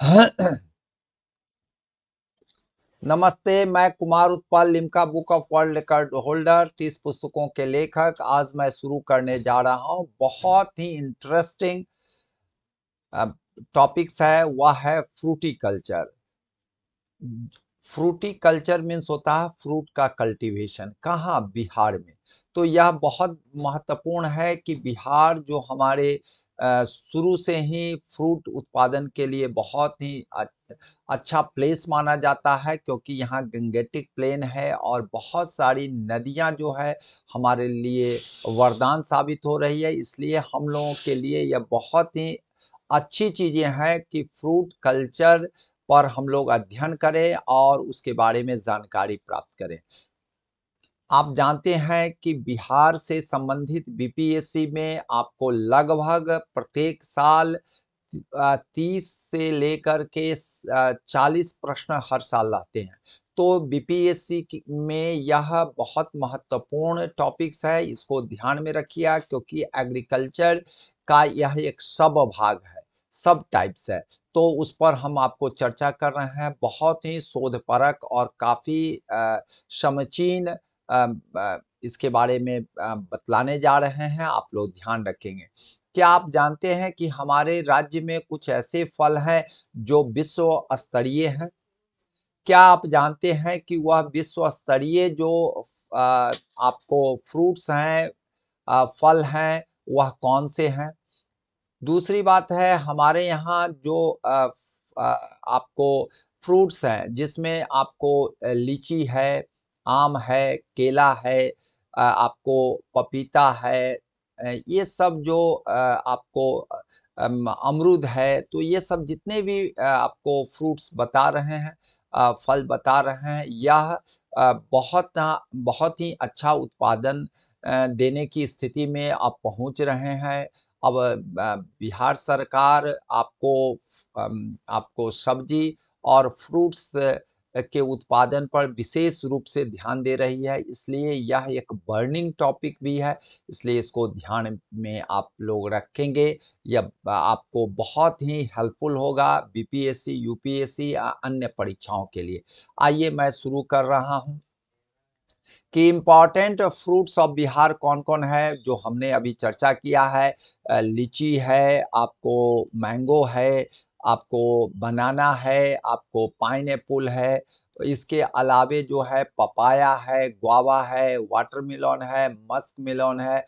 नमस्ते मैं Kumar Utpal Limca book of world record holder तीस पुस्तकों के लेखक आज मैं शुरू करने जा रहा हूँ बहुत ही इंटरेस्टिंग टॉपिक्स है वह है fruity culture fruity culture means होता है फ्रूट का कल्टीवेशन कहाँ बिहार में तो यह बहुत महत्वपूर्ण है कि बिहार जो हमारे शुरू से ही फ्रूट उत्पादन के लिए बहुत ही अच्छा प्लेस माना जाता है क्योंकि यहाँ गंगेटिक प्लेन है और बहुत सारी नदियाँ जो है हमारे लिए वरदान साबित हो रही है इसलिए हम लोगों के लिए यह बहुत ही अच्छी चीज़ें हैं कि फ्रूट कल्चर पर हम लोग अध्ययन करें और उसके बारे में जानकारी प्राप्त करें आप जानते हैं कि बिहार से संबंधित बीपीएससी में आपको लगभग प्रत्येक साल तीस से लेकर के चालीस प्रश्न हर साल लाते हैं तो बीपीएससी में यह बहुत महत्वपूर्ण टॉपिक्स है इसको ध्यान में रखिए क्योंकि एग्रीकल्चर का यह एक सब भाग है सब टाइप्स है तो उस पर हम आपको चर्चा कर रहे हैं बहुत ही शोधपरक और काफ़ी समचीन इसके बारे में बतलाने जा रहे हैं आप लोग ध्यान रखेंगे क्या आप जानते हैं कि हमारे राज्य में कुछ ऐसे फल हैं जो विश्व स्तरीय हैं क्या आप जानते हैं कि वह विश्व स्तरीय जो आपको फ्रूट्स हैं फल हैं वह कौन से हैं दूसरी बात है हमारे यहाँ जो आपको फ्रूट्स हैं जिसमें आपको लीची है आम है केला है आपको पपीता है ये सब जो आपको अमरूद है तो ये सब जितने भी आपको फ्रूट्स बता रहे हैं फल बता रहे हैं यह बहुत बहुत ही अच्छा उत्पादन देने की स्थिति में आप पहुंच रहे हैं अब बिहार सरकार आपको आपको सब्जी और फ्रूट्स के उत्पादन पर विशेष रूप से ध्यान दे रही है इसलिए यह एक बर्निंग टॉपिक भी है इसलिए इसको ध्यान में आप लोग रखेंगे यह आपको बहुत ही हेल्पफुल होगा बीपीएससी यूपीएससी या अन्य परीक्षाओं के लिए आइए मैं शुरू कर रहा हूँ कि इम्पॉर्टेंट फ्रूट्स ऑफ बिहार कौन कौन है जो हमने अभी चर्चा किया है लीची है आपको मैंगो है आपको बनाना है आपको पाइन है इसके अलावे जो है पपाया है ग्वावा है वाटरमेलन है मस्क मेलन है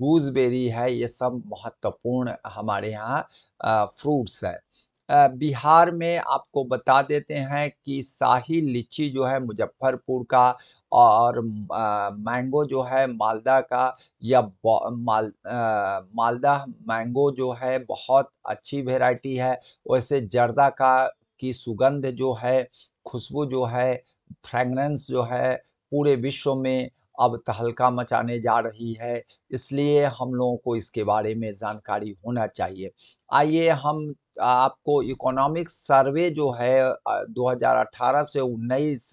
गूजबेरी है ये सब महत्वपूर्ण हमारे यहाँ फ्रूट्स है बिहार में आपको बता देते हैं कि शाही लीची जो है मुजफ्फरपुर का और मैंगो जो है मालदा का या माल आ, मालदा मैंगो जो है बहुत अच्छी वेराइटी है वैसे जर्दा का की सुगंध जो है खुशबू जो है फ्रेगनेंस जो है पूरे विश्व में अब तहलका मचाने जा रही है इसलिए हम लोगों को इसके बारे में जानकारी होना चाहिए आइए हम आपको इकोनॉमिक सर्वे जो है 2018 से उन्नीस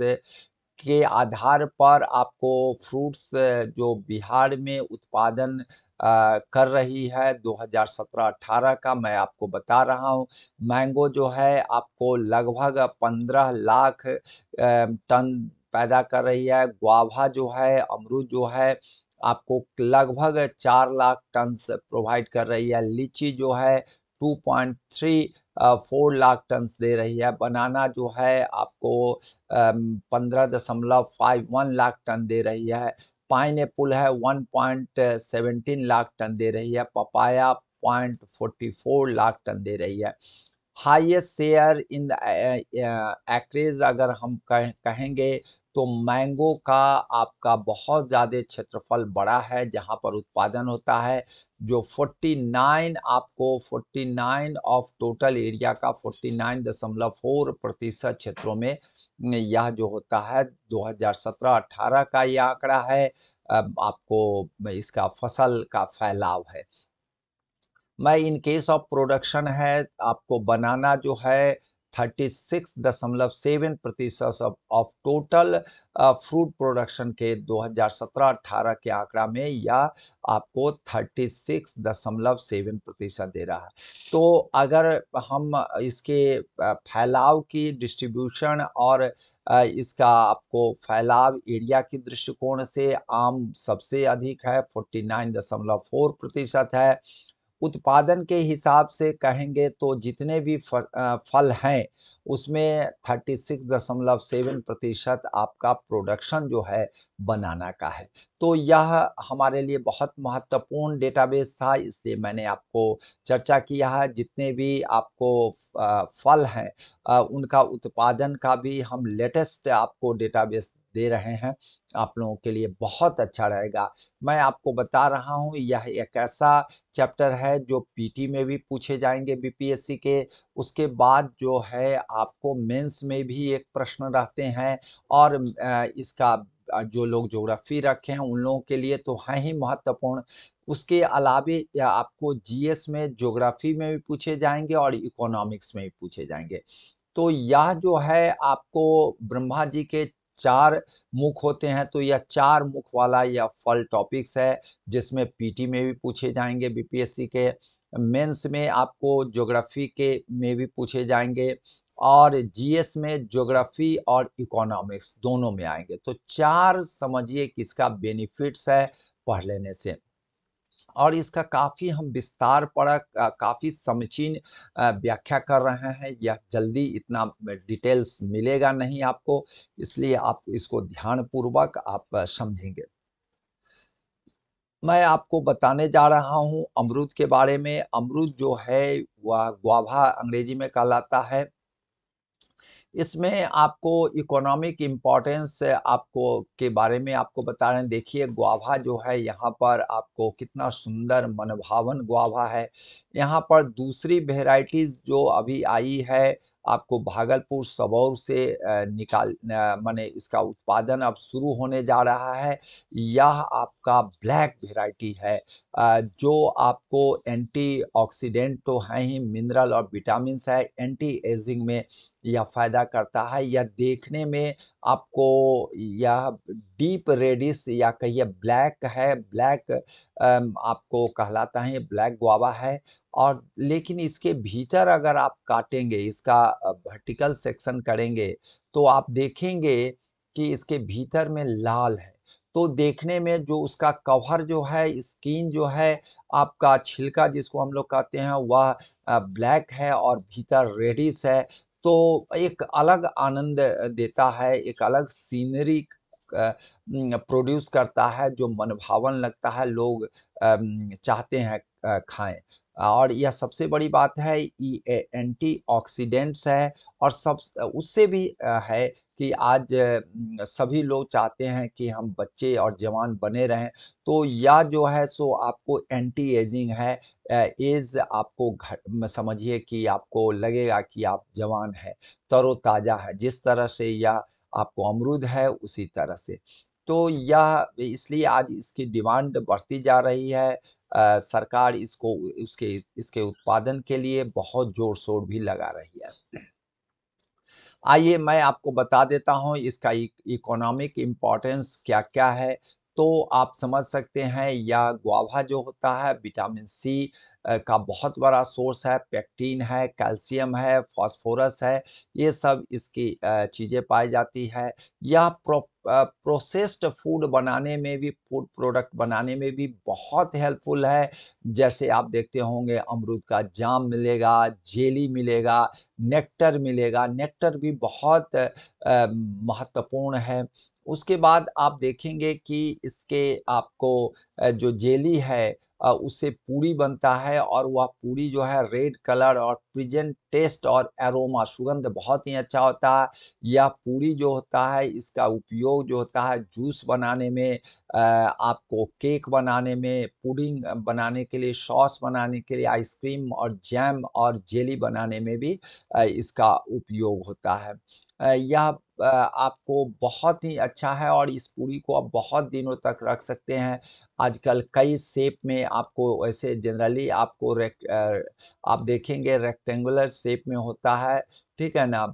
के आधार पर आपको फ्रूट्स जो बिहार में उत्पादन आ, कर रही है 2017-18 का मैं आपको बता रहा हूँ मैंगो जो है आपको लगभग 15 लाख टन पैदा कर रही है ग्वाभा जो है अमरूद जो है आपको लगभग चार लाख टन प्रोवाइड कर रही है लीची जो है 2.3 फोर लाख टन्स दे रही है बनाना जो है आपको पंद्रह दशमलव फाइव वन लाख टन दे रही है पाइन एप्पल है one point seventeen lakh ton दे रही है papaya point forty four lakh ton दे रही है हाइएस्ट शेयर इन एक्रेज अगर हम कह, कहेंगे तो मैंगो का आपका बहुत ज़्यादा क्षेत्रफल बड़ा है जहाँ पर उत्पादन होता है जो 49 आपको 49 ऑफ टोटल एरिया का 49.4 प्रतिशत क्षेत्रों में यह जो होता है 2017-18 का यह आंकड़ा है आपको इसका फसल का फैलाव है मैं इन केस ऑफ प्रोडक्शन है आपको बनाना जो है 36.7 प्रतिशत ऑफ टोटल फ्रूट प्रोडक्शन के 2017-18 के आंकड़ा में यह आपको 36.7 प्रतिशत दे रहा है तो अगर हम इसके uh, फैलाव की डिस्ट्रीब्यूशन और uh, इसका आपको फैलाव एरिया की दृष्टिकोण से आम सबसे अधिक है 49.4 प्रतिशत है उत्पादन के हिसाब से कहेंगे तो जितने भी फल हैं उसमें 36.7 प्रतिशत आपका प्रोडक्शन जो है बनाना का है तो यह हमारे लिए बहुत महत्वपूर्ण डेटाबेस था इसलिए मैंने आपको चर्चा किया है जितने भी आपको फल हैं उनका उत्पादन का भी हम लेटेस्ट आपको डेटाबेस दे रहे हैं आप लोगों के लिए बहुत अच्छा रहेगा मैं आपको बता रहा हूं यह एक ऐसा चैप्टर है जो पीटी में भी पूछे जाएंगे बीपीएससी के उसके बाद जो है आपको मेंस में भी एक प्रश्न रहते हैं और इसका जो लोग ज्योग्राफी रखे हैं उन लोगों के लिए तो है ही महत्वपूर्ण उसके अलावे आपको जीएस में ज्योग्राफी में भी पूछे जाएंगे और इकोनॉमिक्स में भी पूछे जाएंगे तो यह जो है आपको ब्रह्मा जी के चार मुख होते हैं तो यह चार मुख वाला यह फल टॉपिक्स है जिसमें पीटी में भी पूछे जाएंगे बीपीएससी के मेंस में आपको ज्योग्राफी के में भी पूछे जाएंगे और जीएस में ज्योग्राफी और इकोनॉमिक्स दोनों में आएंगे तो चार समझिए किसका बेनिफिट्स है पढ़ लेने से और इसका काफ़ी हम विस्तार पड़ा काफ़ी समचीन व्याख्या कर रहे हैं यह जल्दी इतना डिटेल्स मिलेगा नहीं आपको इसलिए आप इसको ध्यानपूर्वक आप समझेंगे मैं आपको बताने जा रहा हूं अमरूद के बारे में अमरूद जो है वह ग्वाभा अंग्रेजी में कहलाता है इसमें आपको इकोनॉमिक इम्पोर्टेंस आपको के बारे में आपको बता रहे हैं देखिए ग्वाभा जो है यहाँ पर आपको कितना सुंदर मनभावन ग्वाभा है यहाँ पर दूसरी वेराइटीज़ जो अभी आई है आपको भागलपुर सबौर से निकाल माने इसका उत्पादन अब शुरू होने जा रहा है यह आपका ब्लैक वेराइटी है जो आपको एंटी ऑक्सीडेंट तो है ही मिनरल और विटामिन है एंटी एजिंग में यह फ़ायदा करता है यह देखने में आपको यह डीप रेडिस या कहिए ब्लैक है ब्लैक आपको कहलाता है ब्लैक गुआवा है और लेकिन इसके भीतर अगर आप काटेंगे इसका वर्टिकल सेक्शन करेंगे तो आप देखेंगे कि इसके भीतर में लाल है तो देखने में जो उसका कवर जो है स्किन जो है आपका छिलका जिसको हम लोग कहते हैं वह ब्लैक है और भीतर रेडिस है तो एक अलग आनंद देता है एक अलग सीनरी प्रोड्यूस करता है जो मनभावन लगता है लोग चाहते हैं खाएं और यह सबसे बड़ी बात है ये एंटी ऑक्सीडेंट्स है और सब उससे भी है कि आज सभी लोग चाहते हैं कि हम बच्चे और जवान बने रहें तो यह जो है सो आपको एंटी एजिंग है एज आपको घट समझिए कि आपको लगेगा कि आप जवान है तरोताज़ा है जिस तरह से यह आपको अमरूद है उसी तरह से तो यह इसलिए आज इसकी डिमांड बढ़ती जा रही है आ, सरकार इसको उसके इसके उत्पादन के लिए बहुत जोर शोर भी लगा रही है आइए मैं आपको बता देता हूं इसका इकोनॉमिक इम्पोर्टेंस क्या क्या है तो आप समझ सकते हैं या ग्वाभा जो होता है विटामिन सी का बहुत बड़ा सोर्स है पैक्टीन है कैल्शियम है फॉस्फोरस है ये सब इसकी चीज़ें पाई जाती है यह प्रो प्रोसेस्ड फूड बनाने में भी फूड प्रोडक्ट बनाने में भी बहुत हेल्पफुल है जैसे आप देखते होंगे अमरूद का जाम मिलेगा जेली मिलेगा नेक्टर मिलेगा नेक्टर भी बहुत महत्वपूर्ण है उसके बाद आप देखेंगे कि इसके आपको जो जेली है उससे पूरी बनता है और वह पूरी जो है रेड कलर और प्रिजेंट टेस्ट और एरोमा सुगंध बहुत ही अच्छा होता है यह पूरी जो होता है इसका उपयोग जो होता है जूस बनाने में आपको केक बनाने में पुडिंग बनाने के लिए सॉस बनाने के लिए आइसक्रीम और जैम और जेली बनाने में भी इसका उपयोग होता है यह आपको बहुत ही अच्छा है और इस पूरी को आप बहुत दिनों तक रख सकते हैं आजकल कई शेप में आपको ऐसे जनरली आपको रेक्ट आप देखेंगे रेक्टेंगुलर शेप में होता है ठीक है ना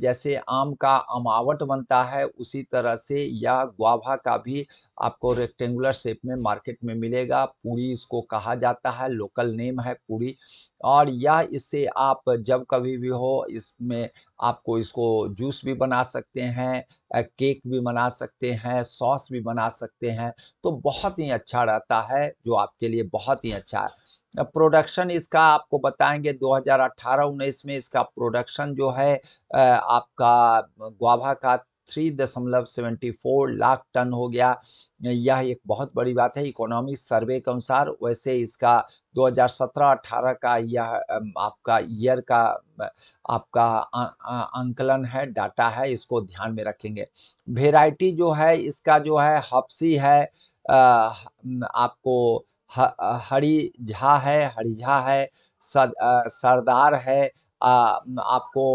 जैसे आम का अमावट बनता है उसी तरह से या ग्वाभा का भी आपको रेक्टेंगुलर शेप में मार्केट में मिलेगा पूरी इसको कहा जाता है लोकल नेम है पूरी और या इससे आप जब कभी भी हो इसमें आपको इसको जूस भी बना सकते हैं केक भी बना सकते हैं सॉस भी बना सकते हैं तो बहुत ही अच्छा रहता है जो आपके लिए बहुत ही अच्छा है प्रोडक्शन इसका आपको बताएंगे 2018-19 में इसका प्रोडक्शन जो है आपका ग्वाभा का 3.74 लाख टन हो गया यह एक बहुत बड़ी बात है इकोनॉमिक सर्वे के अनुसार वैसे इसका 2017-18 का यह आपका ईयर का आपका आंकलन है डाटा है इसको ध्यान में रखेंगे वेराइटी जो है इसका जो है हफ्सी है आ, आपको हरी झा है हरी झा है सरदार है आपको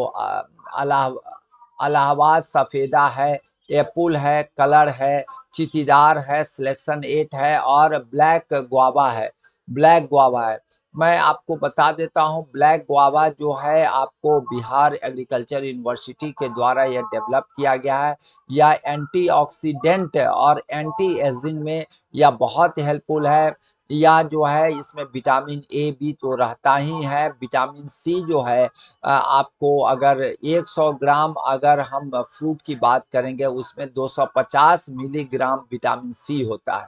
अलाहाबाद सफ़ेदा है एप्पल है कलर है चितीदार है सिलेक्शन एट है और ब्लैक गुआबा है ब्लैक गुआबा है मैं आपको बता देता हूं ब्लैक गुआवा जो है आपको बिहार एग्रीकल्चर यूनिवर्सिटी के द्वारा यह डेवलप किया गया है यह एंटीऑक्सीडेंट और एंटी एजिंग में यह बहुत हेल्पफुल है या जो है इसमें विटामिन ए बी तो रहता ही है विटामिन सी जो है आपको अगर 100 ग्राम अगर हम फ्रूट की बात करेंगे उसमें 250 मिलीग्राम विटामिन सी होता है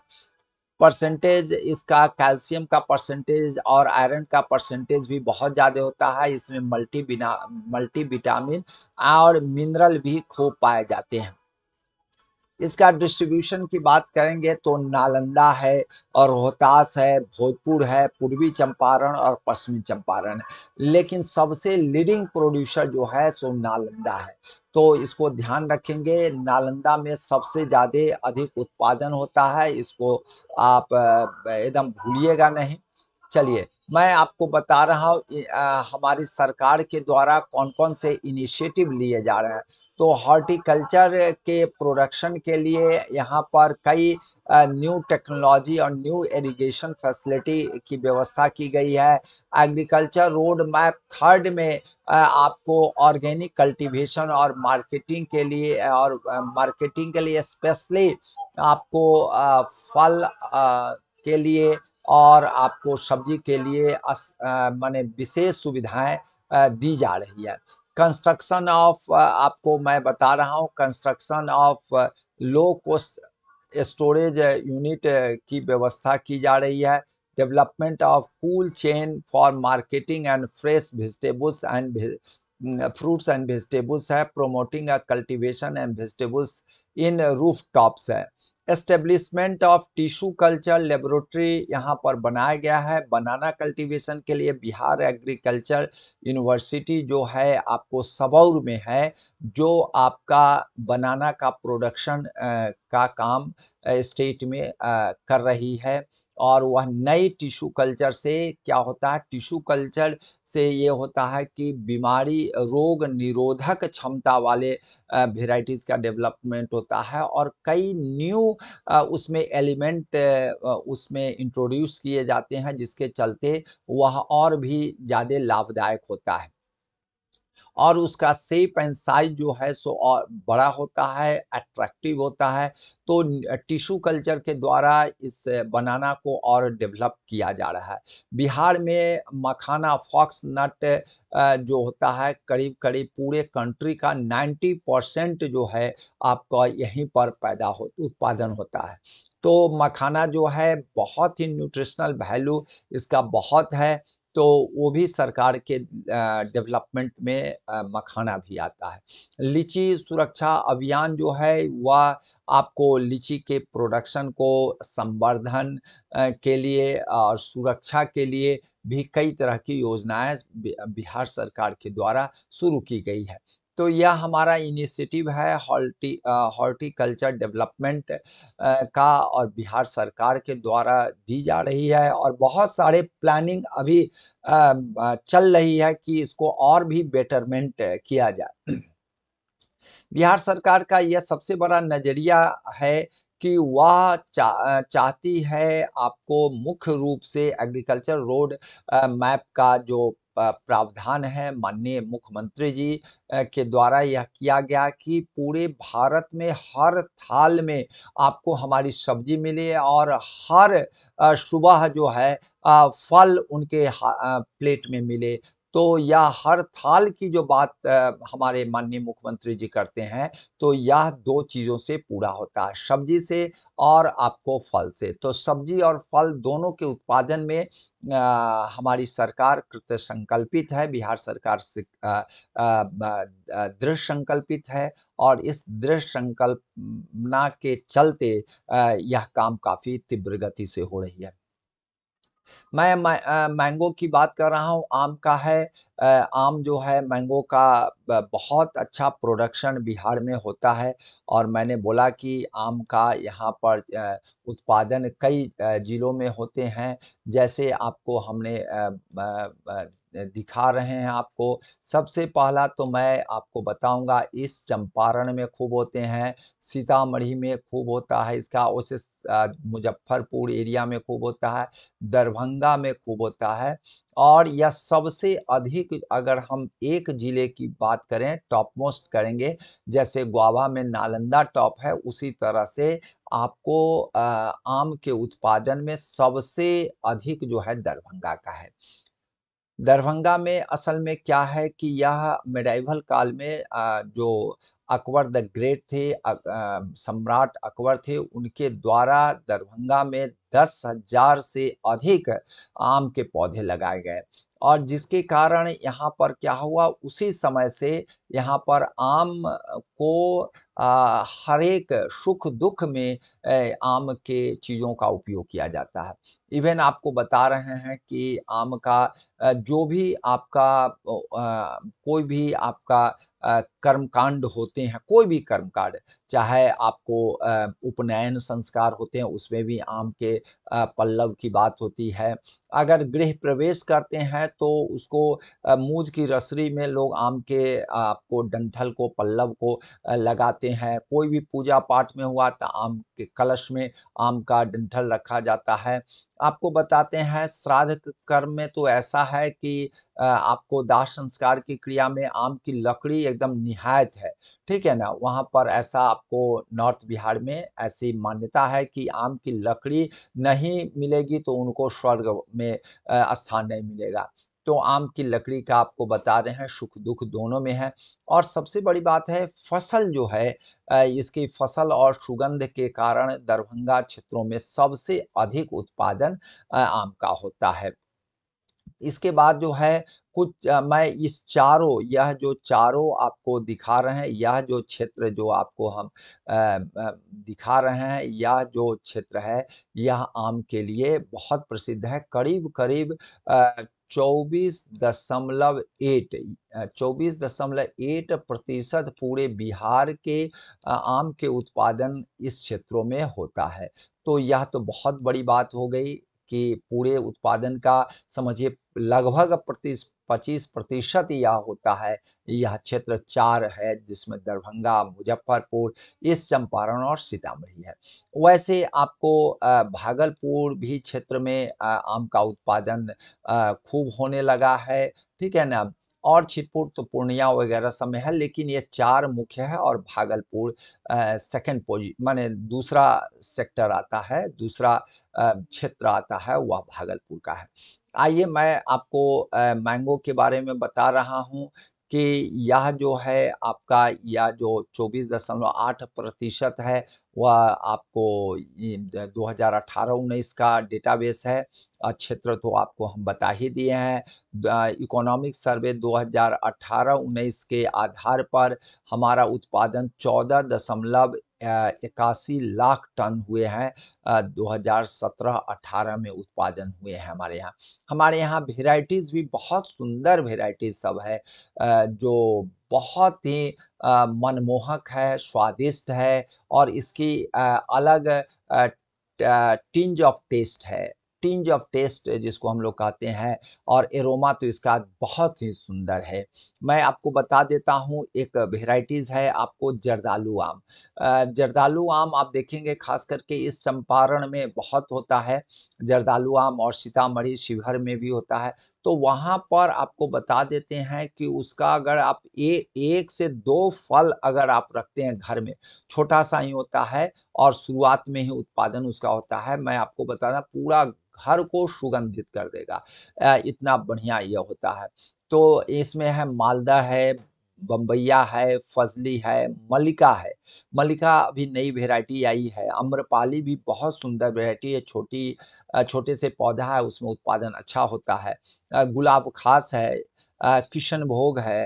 परसेंटेज इसका कैल्शियम का परसेंटेज और आयरन का परसेंटेज भी बहुत ज़्यादा होता है इसमें मल्टी बिना मल्टी विटामिन और मिनरल भी खूब पाए जाते हैं इसका डिस्ट्रीब्यूशन की बात करेंगे तो नालंदा है और रोहतास है भोजपुर है पूर्वी चंपारण और पश्चिमी चंपारण लेकिन सबसे लीडिंग प्रोड्यूसर जो है सो नालंदा है तो इसको ध्यान रखेंगे नालंदा में सबसे ज़्यादा अधिक उत्पादन होता है इसको आप एकदम भूलिएगा नहीं चलिए मैं आपको बता रहा हूँ हमारी सरकार के द्वारा कौन कौन से इनिशिएटिव लिए जा रहे हैं तो हॉर्टिकल्चर के प्रोडक्शन के लिए यहाँ पर कई न्यू टेक्नोलॉजी और न्यू इरिगेशन फैसिलिटी की व्यवस्था की गई है एग्रीकल्चर रोड मैप थर्ड में आपको ऑर्गेनिक कल्टीवेशन और मार्केटिंग के लिए और मार्केटिंग के लिए स्पेशली आपको फल के लिए और आपको सब्जी के लिए माने विशेष सुविधाएं दी जा रही है कंस्ट्रक्शन ऑफ uh, आपको मैं बता रहा हूँ construction of low cost storage unit की व्यवस्था की जा रही है development of cool chain for marketing and fresh vegetables and fruits and vegetables है promoting a cultivation and vegetables in roof tops है establishment of tissue culture laboratory यहाँ पर बनाया गया है बनाना कल्टीवेशन के लिए बिहार एग्रीकल्चर यूनिवर्सिटी जो है आपको सबौर में है जो आपका बनाना का प्रोडक्शन का काम स्टेट में कर रही है और वह नए टिश्यू कल्चर से क्या होता है टिश्यू कल्चर से ये होता है कि बीमारी रोग निरोधक क्षमता वाले वेराइटीज़ का डेवलपमेंट होता है और कई न्यू उसमें एलिमेंट उसमें इंट्रोड्यूस किए जाते हैं जिसके चलते वह और भी ज़्यादा लाभदायक होता है और उसका सेप एंड साइज जो है सो और बड़ा होता है अट्रैक्टिव होता है तो टिश्यू कल्चर के द्वारा इस बनाना को और डेवलप किया जा रहा है बिहार में मखाना फॉक्स नट जो होता है करीब करीब पूरे कंट्री का 90 परसेंट जो है आपका यहीं पर पैदा हो उत्पादन होता है तो मखाना जो है बहुत ही न्यूट्रिशनल वैल्यू इसका बहुत है तो वो भी सरकार के डेवलपमेंट में मखाना भी आता है लीची सुरक्षा अभियान जो है वह आपको लीची के प्रोडक्शन को संवर्धन के लिए और सुरक्षा के लिए भी कई तरह की योजनाएं बिहार सरकार के द्वारा शुरू की गई है तो यह हमारा इनिशिएटिव है हॉर्टी हॉर्टिकल्चर डेवलपमेंट का और बिहार सरकार के द्वारा दी जा रही है और बहुत सारे प्लानिंग अभी चल रही है कि इसको और भी बेटरमेंट किया जाए बिहार सरकार का यह सबसे बड़ा नज़रिया है कि वह चा, चाहती है आपको मुख्य रूप से एग्रीकल्चर रोड मैप का जो प्रावधान है माननीय मुख्यमंत्री जी के द्वारा यह किया गया कि पूरे भारत में हर थाल में आपको हमारी सब्जी मिले और हर सुबह जो है फल उनके प्लेट में मिले तो यह हर थाल की जो बात हमारे माननीय मुख्यमंत्री जी करते हैं तो यह दो चीज़ों से पूरा होता है सब्जी से और आपको फल से तो सब्जी और फल दोनों के उत्पादन में आ, हमारी सरकार कृत संकल्पित है बिहार सरकार से दृढ़ संकल्पित है और इस दृढ़ संकल्पना के चलते आ, यह काम काफ़ी तीव्र गति से हो रही है मैं मैंगो की बात कर रहा हूँ आम का है आम जो है मैंगो का बहुत अच्छा प्रोडक्शन बिहार में होता है और मैंने बोला कि आम का यहाँ पर उत्पादन कई ज़िलों में होते हैं जैसे आपको हमने दिखा रहे हैं आपको सबसे पहला तो मैं आपको बताऊंगा इस चंपारण में खूब होते हैं सीतामढ़ी में खूब होता है इसका उस मुजफ्फरपुर एरिया में खूब होता है दरभंगा में खूब होता है और यह सबसे अधिक अगर हम एक ज़िले की बात करें टॉप मोस्ट करेंगे जैसे गुआवा में नालंदा टॉप है उसी तरह से आपको आम के उत्पादन में सबसे अधिक जो है दरभंगा का है दरभंगा में असल में क्या है कि यह मेडाइवल काल में जो अकबर द ग्रेट थे सम्राट अकबर थे उनके द्वारा दरभंगा में दस हजार से अधिक आम के पौधे लगाए गए और जिसके कारण यहाँ पर क्या हुआ उसी समय से यहाँ पर आम को हर एक सुख दुख में आम के चीज़ों का उपयोग किया जाता है इवन आपको बता रहे हैं कि आम का जो भी आपका कोई भी आपका कर्मकांड होते हैं कोई भी कर्मकांड चाहे आपको उपनयन संस्कार होते हैं उसमें भी आम के पल्लव की बात होती है अगर गृह प्रवेश करते हैं तो उसको मूज की रसरी में लोग आम के को डंठल को पल्लव को लगाते हैं कोई भी पूजा पाठ में हुआ तो आम के कलश में आम का डंठल रखा जाता है आपको बताते हैं श्राद्ध कर्म में तो ऐसा है कि आपको दाह संस्कार की क्रिया में आम की लकड़ी एकदम निहायत है ठीक है ना वहाँ पर ऐसा आपको नॉर्थ बिहार में ऐसी मान्यता है कि आम की लकड़ी नहीं मिलेगी तो उनको स्वर्ग में स्थान नहीं मिलेगा तो आम की लकड़ी का आपको बता रहे हैं सुख दुख दोनों में है और सबसे बड़ी बात है फसल जो है इसकी फसल और सुगंध के कारण दरभंगा क्षेत्रों में सबसे अधिक उत्पादन आम का होता है इसके बाद जो है कुछ मैं इस चारों यह जो चारों आपको दिखा रहे हैं यह जो क्षेत्र जो आपको हम दिखा रहे हैं यह जो क्षेत्र है यह आम के लिए बहुत प्रसिद्ध है करीब करीब चौबीस दशमलव एट चौबीस दशमलव एट प्रतिशत पूरे बिहार के आम के उत्पादन इस क्षेत्रों में होता है तो यह तो बहुत बड़ी बात हो गई कि पूरे उत्पादन का समझिए लगभग प्रतिश 25 प्रतिशत यह होता है यह क्षेत्र चार है जिसमें दरभंगा मुजफ्फरपुर इस चंपारण और सीतामढ़ी है वैसे आपको भागलपुर भी क्षेत्र में आम का उत्पादन खूब होने लगा है ठीक है ना और छिटपुर तो पूर्णिया वगैरह सब में है लेकिन ये चार मुख्य है और भागलपुर सेकंड पोजि माने दूसरा सेक्टर आता है दूसरा क्षेत्र आता है वह भागलपुर का है आइए मैं आपको मैंगो के बारे में बता रहा हूँ कि यह जो है आपका यह जो 24.8 प्रतिशत है वह आपको 2018-19 का डेटाबेस है क्षेत्र तो आपको हम बता ही दिए हैं इकोनॉमिक सर्वे 2018-19 के आधार पर हमारा उत्पादन चौदह दशमलव इक्यासी लाख टन हुए हैं 2017-18 में उत्पादन हुए हैं हमारे यहाँ हमारे यहाँ वेराइटीज़ भी बहुत सुंदर वेराइटीज़ सब है जो बहुत ही मनमोहक है स्वादिष्ट है और इसकी अलग टिंज ऑफ टेस्ट है टिंज ऑफ टेस्ट जिसको हम लोग कहते हैं और एरोमा तो इसका बहुत ही सुंदर है मैं आपको बता देता हूँ एक वेराइटीज़ है आपको जर्दालू आम जर्दालू आम आप देखेंगे खास करके इस चंपारण में बहुत होता है जर्दालू आम और सीतामढ़ी शिवहर में भी होता है तो वहाँ पर आपको बता देते हैं कि उसका अगर आप ए, एक से दो फल अगर आप रखते हैं घर में छोटा सा ही होता है और शुरुआत में ही उत्पादन उसका होता है मैं आपको बताना पूरा घर को सुगंधित कर देगा इतना बढ़िया यह होता है तो इसमें है मालदा है बम्बैया है फजली है मलिका है मलिका अभी नई वेराइटी आई है अम्रपाली भी बहुत सुंदर वेराइटी है छोटी छोटे से पौधा है उसमें उत्पादन अच्छा होता है गुलाब खास है किशन भोग है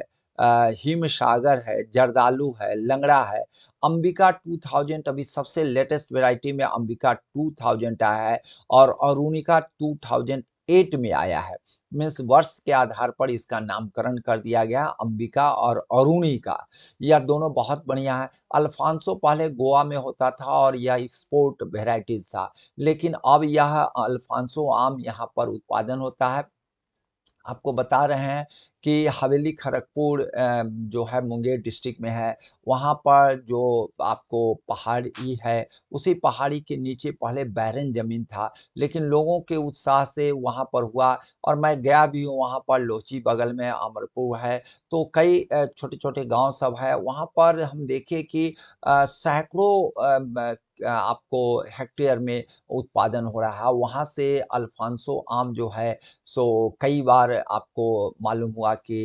हिम सागर है जरदालू है लंगड़ा है अंबिका 2000 अभी सबसे लेटेस्ट वेराइटी में अंबिका 2000 आया है और अरुणिका 2008 में आया है मीन्स वर्ष के आधार पर इसका नामकरण कर दिया गया अंबिका और अरुणी का यह दोनों बहुत बढ़िया है अल्फांसो पहले गोवा में होता था और यह एक्सपोर्ट वेराइटीज था लेकिन अब यह अल्फांसो आम यहाँ पर उत्पादन होता है आपको बता रहे हैं कि हवेली खड़गपुर जो है मुंगेर डिस्ट्रिक्ट में है वहाँ पर जो आपको पहाड़ी है उसी पहाड़ी के नीचे पहले बैरन ज़मीन था लेकिन लोगों के उत्साह से वहाँ पर हुआ और मैं गया भी हूँ वहाँ पर लोची बगल में अमरपुर है तो कई छोटे छोटे गांव सब है वहाँ पर हम देखे कि सैकड़ों आपको हेक्टेयर में उत्पादन हो रहा है वहाँ से अल्फांसो आम जो है सो कई बार आपको मालूम हुआ कि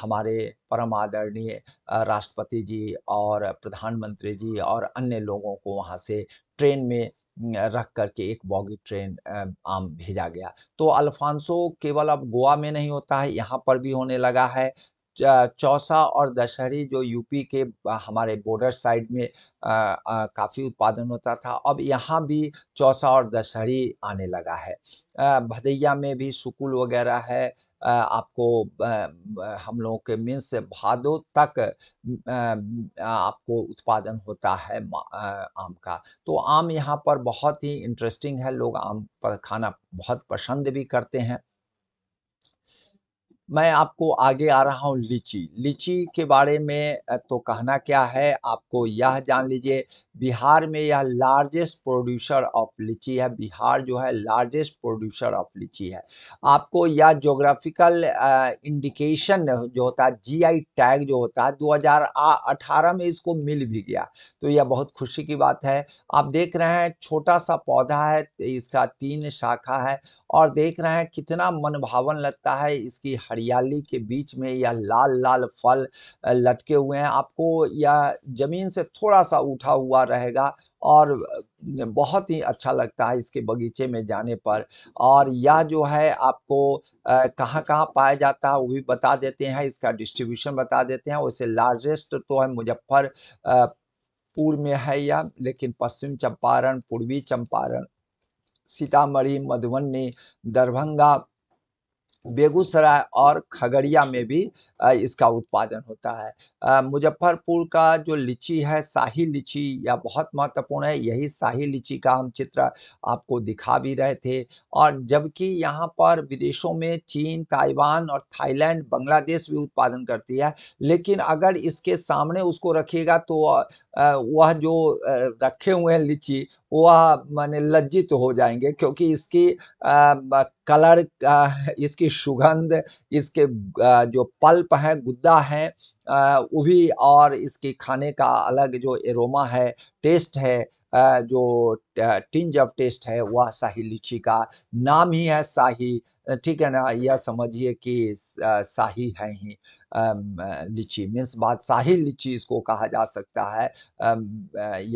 हमारे परम आदरणीय राष्ट्रपति जी और प्रधानमंत्री जी और अन्य लोगों को वहाँ से ट्रेन में रख करके एक बॉगी ट्रेन आम भेजा गया तो अल्फांसो केवल अब गोवा में नहीं होता है यहाँ पर भी होने लगा है चौसा और दशहरी जो यूपी के हमारे बॉर्डर साइड में काफ़ी उत्पादन होता था अब यहाँ भी चौसा और दशहरी आने लगा है भदैया में भी सुकुल वगैरह है आपको हम लोगों के मीन्स से भादों तक आपको उत्पादन होता है आम का तो आम यहाँ पर बहुत ही इंटरेस्टिंग है लोग आम पर खाना बहुत पसंद भी करते हैं मैं आपको आगे आ रहा हूँ लीची लीची के बारे में तो कहना क्या है आपको यह जान लीजिए बिहार में यह लार्जेस्ट प्रोड्यूसर ऑफ लीची है बिहार जो है लार्जेस्ट प्रोड्यूसर ऑफ लीची है आपको यह जोग्राफिकल इंडिकेशन जो होता है जीआई टैग जो होता है 2018 में इसको मिल भी गया तो यह बहुत खुशी की बात है आप देख रहे हैं छोटा सा पौधा है इसका तीन शाखा है और देख रहे हैं कितना मन भावन लगता है इसकी हरियाली के बीच में यह लाल लाल फल लटके हुए हैं आपको यह ज़मीन से थोड़ा सा उठा हुआ रहेगा और बहुत ही अच्छा लगता है इसके बगीचे में जाने पर और यह जो है आपको कहाँ कहाँ पाया जाता है वो भी बता देते हैं इसका डिस्ट्रीब्यूशन बता देते हैं वैसे लार्जेस्ट तो है मुजफ्फर पूर्व में है या लेकिन पश्चिम चंपारण पूर्वी चंपारण सीतामढ़ी मधुबनी दरभंगा बेगूसराय और खगड़िया में भी इसका उत्पादन होता है मुजफ्फरपुर का जो लीची है शाही लीची या बहुत महत्वपूर्ण है यही शाही लीची का हम चित्र आपको दिखा भी रहे थे और जबकि यहाँ पर विदेशों में चीन ताइवान और थाईलैंड बांग्लादेश भी उत्पादन करती है लेकिन अगर इसके सामने उसको रखिएगा तो वह जो रखे हुए हैं लीची वह माने लज्जित हो जाएंगे क्योंकि इसकी आ, कलर आ, इसकी सुगंध इसके जो पल्प हैं गुद्दा हैं वो भी और इसकी खाने का अलग जो एरोमा है टेस्ट है जो टिंज ऑफ टेस्ट है वह शाही लीची का नाम ही है शाही ठीक है ना यह समझिए कि शाही है ही लीची मीन्स बात शाही लीची इसको कहा जा सकता है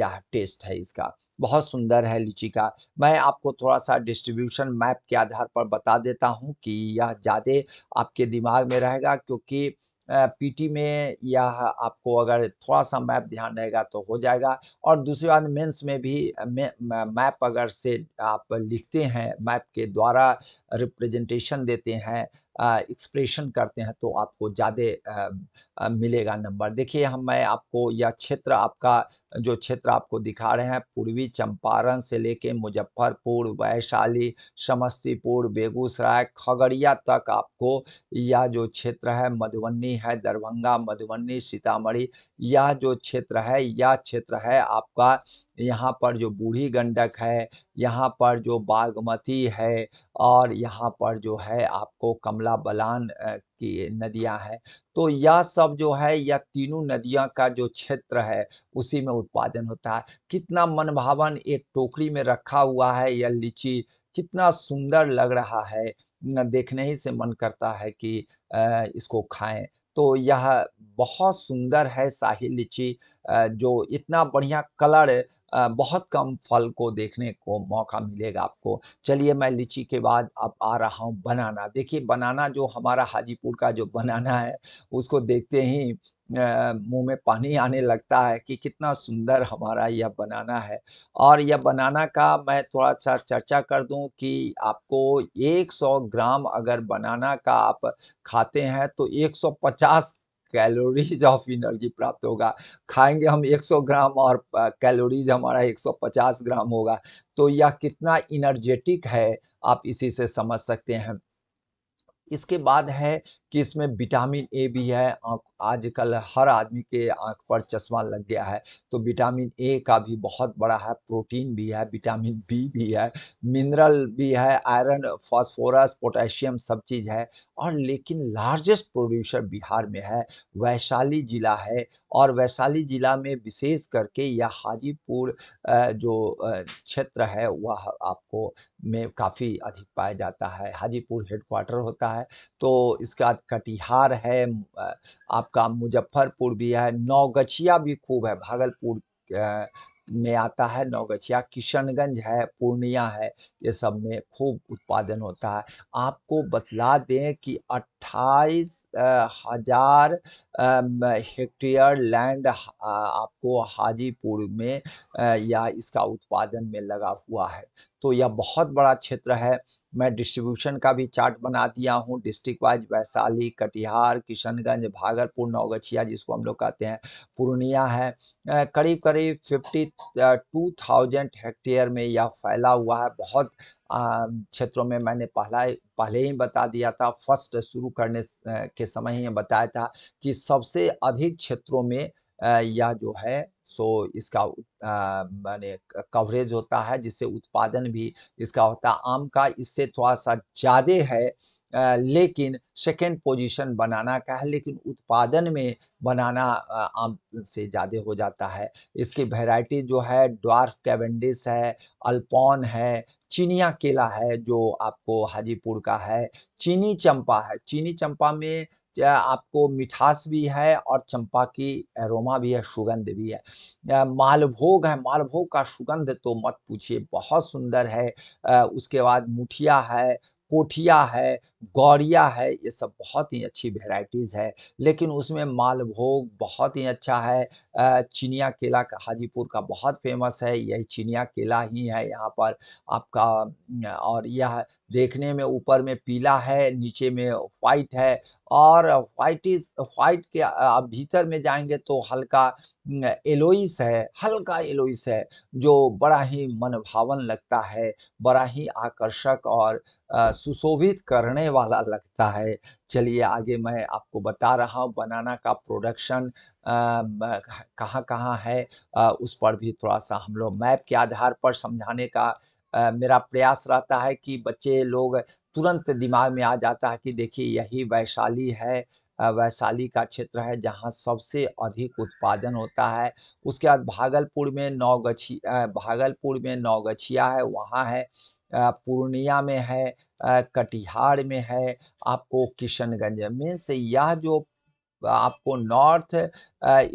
यह टेस्ट है इसका बहुत सुंदर है लीची का मैं आपको थोड़ा सा डिस्ट्रीब्यूशन मैप के आधार पर बता देता हूँ कि यह ज़्यादा आपके दिमाग में रहेगा क्योंकि पीटी में यह आपको अगर थोड़ा सा मैप ध्यान रहेगा तो हो जाएगा और दूसरी बात मेंस में भी मैप अगर से आप लिखते हैं मैप के द्वारा रिप्रेजेंटेशन देते हैं एक्सप्रेशन करते हैं तो आपको ज़्यादा मिलेगा नंबर देखिए हम मैं आपको यह क्षेत्र आपका जो क्षेत्र आपको दिखा रहे हैं पूर्वी चंपारण से लेके मुजफ्फरपुर वैशाली समस्तीपुर बेगूसराय खगड़िया तक आपको यह जो क्षेत्र है मधुबनी है दरभंगा मधुबनी सीतामढ़ी यह जो क्षेत्र है यह क्षेत्र है आपका यहाँ पर जो बूढ़ी गंडक है यहाँ पर जो बागमती है और यहाँ पर जो है आपको कमला बलान की नदियां हैं तो यह सब जो है यह तीनों नदियां का जो क्षेत्र है उसी में उत्पादन होता है कितना मनभावन एक टोकरी में रखा हुआ है यह लीची कितना सुंदर लग रहा है देखने ही से मन करता है कि इसको खाएं तो यह बहुत सुंदर है शाही लीची जो इतना बढ़िया कलर बहुत कम फल को देखने को मौका मिलेगा आपको चलिए मैं लीची के बाद अब आ रहा हूँ बनाना देखिए बनाना जो हमारा हाजीपुर का जो बनाना है उसको देखते ही मुंह में पानी आने लगता है कि कितना सुंदर हमारा यह बनाना है और यह बनाना का मैं थोड़ा सा चर्चा कर दूं कि आपको 100 ग्राम अगर बनाना का आप खाते हैं तो 150 कैलोरीज ऑफ एनर्जी प्राप्त होगा खाएंगे हम 100 ग्राम और कैलोरीज हमारा 150 ग्राम होगा तो यह कितना इनर्जेटिक है आप इसी से समझ सकते हैं इसके बाद है कि इसमें विटामिन ए भी है आँख आजकल हर आदमी के आँख पर चश्मा लग गया है तो विटामिन ए का भी बहुत बड़ा है प्रोटीन भी है विटामिन बी भी है मिनरल भी है आयरन फास्फोरस पोटेशियम सब चीज़ है और लेकिन लार्जेस्ट प्रोड्यूसर बिहार में है वैशाली ज़िला है और वैशाली ज़िला में विशेष करके यह हाजीपुर जो क्षेत्र है वह आपको में काफ़ी अधिक पाया जाता है हाजीपुर हेडक्वार्टर होता है तो इसका बाद कटिहार है आपका मुजफ्फरपुर भी है नौगछिया भी खूब है भागलपुर में आता है नौगछिया किशनगंज है पूर्णिया है ये सब में खूब उत्पादन होता है आपको बतला दें कि अट्ठाईस हजार हेक्टेयर लैंड आपको हाजीपुर में या इसका उत्पादन में लगा हुआ है तो यह बहुत बड़ा क्षेत्र है मैं डिस्ट्रीब्यूशन का भी चार्ट बना दिया हूँ डिस्ट्रिक्ट वाइज वैशाली कटिहार किशनगंज भागलपुर नौगछिया जिसको हम लोग कहते हैं पूर्णिया है करीब करीब फिफ्टी टू थाउजेंड हेक्टेयर में यह फैला हुआ है बहुत क्षेत्रों में मैंने पहला पहले ही बता दिया था फर्स्ट शुरू करने के समय ही बताया था कि सबसे अधिक क्षेत्रों में या जो है सो इसका माने कवरेज होता है जिससे उत्पादन भी इसका होता है आम का इससे थोड़ा सा ज़्यादा है लेकिन सेकेंड पोजीशन बनाना का है लेकिन उत्पादन में बनाना आम से ज़्यादा हो जाता है इसकी वेराइटी जो है ड्वार्फ कैवेंडिस है अल्पॉन है चीनिया केला है जो आपको हाजीपुर का है चीनी चंपा है चीनी चंपा में आपको मिठास भी है और चंपा की एरोमा भी है सुगंध भी है मालभोग है मालभोग का सुगंध तो मत पूछिए बहुत सुंदर है उसके बाद मुठिया है कोठिया है गौरिया है ये सब बहुत ही अच्छी वेराइटीज़ है लेकिन उसमें मालभोग बहुत ही अच्छा है चिनिया केला का हाजीपुर का बहुत फेमस है यही चिनिया केला ही है यहाँ पर आपका और यह देखने में ऊपर में पीला है नीचे में वाइट है और वाइट इज वाइट के भीतर में जाएंगे तो हल्का एलोइस है हल्का एलोइस है जो बड़ा ही मनभावन लगता है बड़ा ही आकर्षक और सुशोभित करने वाला लगता है चलिए आगे मैं आपको बता रहा हूँ बनाना का प्रोडक्शन कहाँ कहाँ है आ, उस पर भी थोड़ा सा हम लोग मैप के आधार पर समझाने का आ, मेरा प्रयास रहता है कि बच्चे लोग तुरंत दिमाग में आ जाता है कि देखिए यही वैशाली है वैशाली का क्षेत्र है जहाँ सबसे अधिक उत्पादन होता है उसके बाद भागलपुर में नौगछी भागलपुर में नौगछिया है वहाँ है पूर्णिया में है कटिहार में है आपको किशनगंज में से यह जो आपको नॉर्थ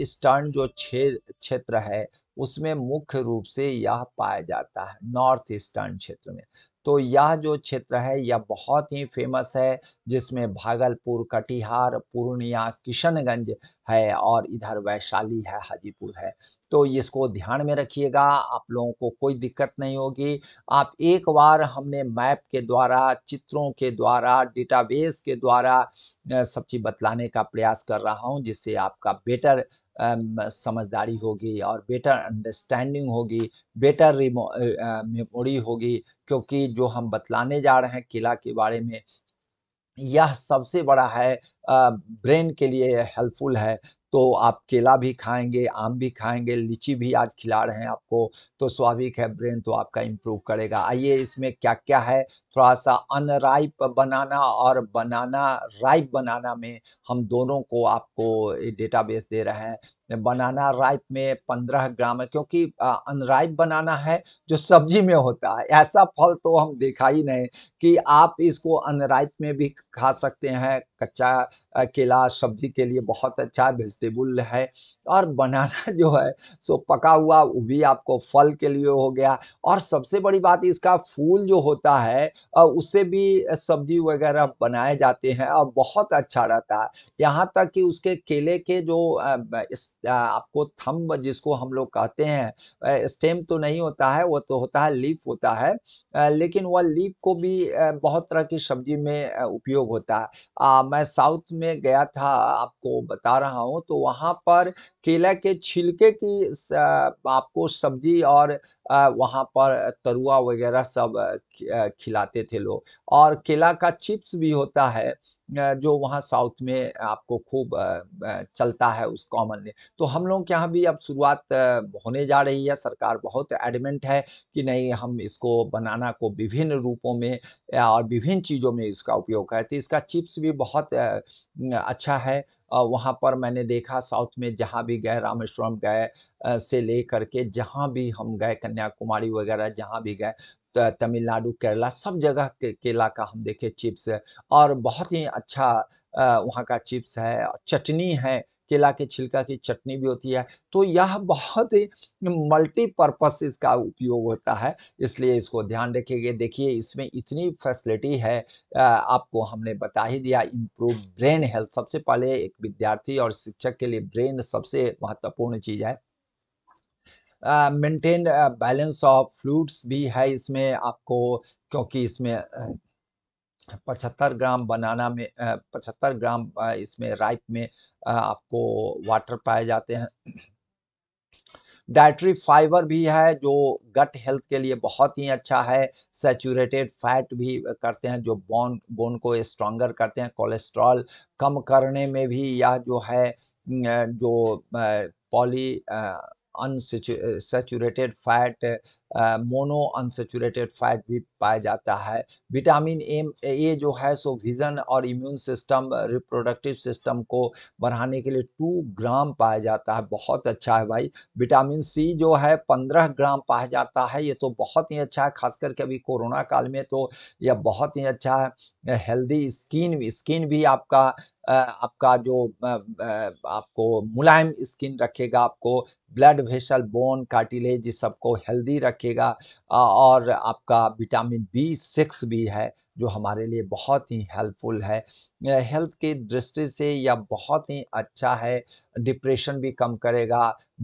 ईस्टर्न जो क्षेत्र है उसमें मुख्य रूप से यह पाया जाता है नॉर्थ ईस्टर्न क्षेत्र में तो यह जो क्षेत्र है यह बहुत ही फेमस है जिसमें भागलपुर कटिहार पूर्णिया किशनगंज है और इधर वैशाली है हाजीपुर है तो इसको ध्यान में रखिएगा आप लोगों को कोई दिक्कत नहीं होगी आप एक बार हमने मैप के द्वारा चित्रों के द्वारा डेटाबेस के द्वारा सब चीज़ बतलाने का प्रयास कर रहा हूँ जिससे आपका बेटर Um, समझदारी होगी और बेटर अंडरस्टैंडिंग होगी बेटर मेमोरी uh, uh, होगी क्योंकि जो हम बतलाने जा रहे हैं किला के बारे में यह सबसे बड़ा है ब्रेन के लिए हेल्पफुल है तो आप केला भी खाएंगे आम भी खाएंगे लीची भी आज खिला रहे हैं आपको तो स्वाभाविक है ब्रेन तो आपका इम्प्रूव करेगा आइए इसमें क्या क्या है थोड़ा सा अनराइप बनाना और बनाना राइप बनाना में हम दोनों को आपको डेटाबेस दे रहे हैं बनाना राइप में पंद्रह ग्राम है क्योंकि अनराइप बनाना है जो सब्जी में होता है ऐसा फल तो हम देखा ही नहीं कि आप इसको अनराइप में भी खा सकते हैं कच्चा केला सब्जी के लिए बहुत अच्छा वेजिटेबुल है और बनाना जो है सो पका हुआ वो भी आपको फल के लिए हो गया और सबसे बड़ी बात इसका फूल जो होता है उससे भी सब्जी वगैरह बनाए जाते हैं और बहुत अच्छा रहता है यहाँ तक कि उसके केले के जो आपको थम्ब जिसको हम लोग कहते हैं स्टेम तो नहीं होता है वो तो होता है लीफ होता है लेकिन वह लीफ को भी बहुत तरह की सब्जी में उपयोग होता है मैं साउथ साउथ में गया था आपको बता रहा हूँ तो वहाँ पर केला के छिलके की आपको सब्जी और वहाँ पर तरुआ वगैरह सब खिलाते थे लोग और केला का चिप्स भी होता है जो वहाँ साउथ में आपको खूब चलता है उस कॉमन ने तो हम लोग के यहाँ भी अब शुरुआत होने जा रही है सरकार बहुत एडमेंट है कि नहीं हम इसको बनाना को विभिन्न रूपों में और विभिन्न चीज़ों में इसका उपयोग करते तो इसका चिप्स भी बहुत अच्छा है वहाँ पर मैंने देखा साउथ में जहाँ भी गए रामेश्वरम गए से ले करके जहाँ भी हम गए कन्याकुमारी वगैरह जहाँ भी गए तमिलनाडु केरला सब जगह के, केला का हम देखे चिप्स और बहुत ही अच्छा वहाँ का चिप्स है चटनी है केला के छिलका की चटनी भी होती है तो यह बहुत ही मल्टीपर्पस इसका उपयोग होता है इसलिए इसको ध्यान रखेंगे देखिए इसमें इतनी फैसिलिटी है आपको हमने बता ही दिया इम्प्रूव ब्रेन हेल्थ सबसे पहले एक विद्यार्थी और शिक्षक के लिए ब्रेन सबसे महत्वपूर्ण चीज़ है मेंटेन बैलेंस ऑफ फ्लूट्स भी है इसमें आपको क्योंकि इसमें पचहत्तर ग्राम बनाना में पचहत्तर ग्राम इसमें राइप में आपको वाटर पाए जाते हैं डाइट्री फाइबर भी है जो गट हेल्थ के लिए बहुत ही अच्छा है सेचूरेटेड फैट भी करते हैं जो बोन बोन को स्ट्रॉन्गर करते हैं कोलेस्ट्रॉल कम करने में भी यह जो है जो poly unsaturated uh, fat uh, mono unsaturated fat भी पाया जाता है विटामिन एम ए जो है सो विजन और इम्यून सिस्टम रिप्रोडक्टिव सिस्टम को बढ़ाने के लिए टू ग्राम पाया जाता है बहुत अच्छा है भाई विटामिन सी जो है पंद्रह ग्राम पाया जाता है ये तो बहुत ही अच्छा है खास करके अभी कोरोना काल में तो यह बहुत ही अच्छा है हेल्दी स्किन स्किन भी आपका आपका जो आपको मुलायम स्किन रखेगा आपको ब्लड वेसल बोन कार्टिलेज सबको हेल्दी रखेगा रखिएगा और आपका विटामिन बी सिक्स भी है जो हमारे लिए बहुत ही हेल्पफुल है हेल्थ के दृष्टि से यह बहुत ही अच्छा है डिप्रेशन भी कम करेगा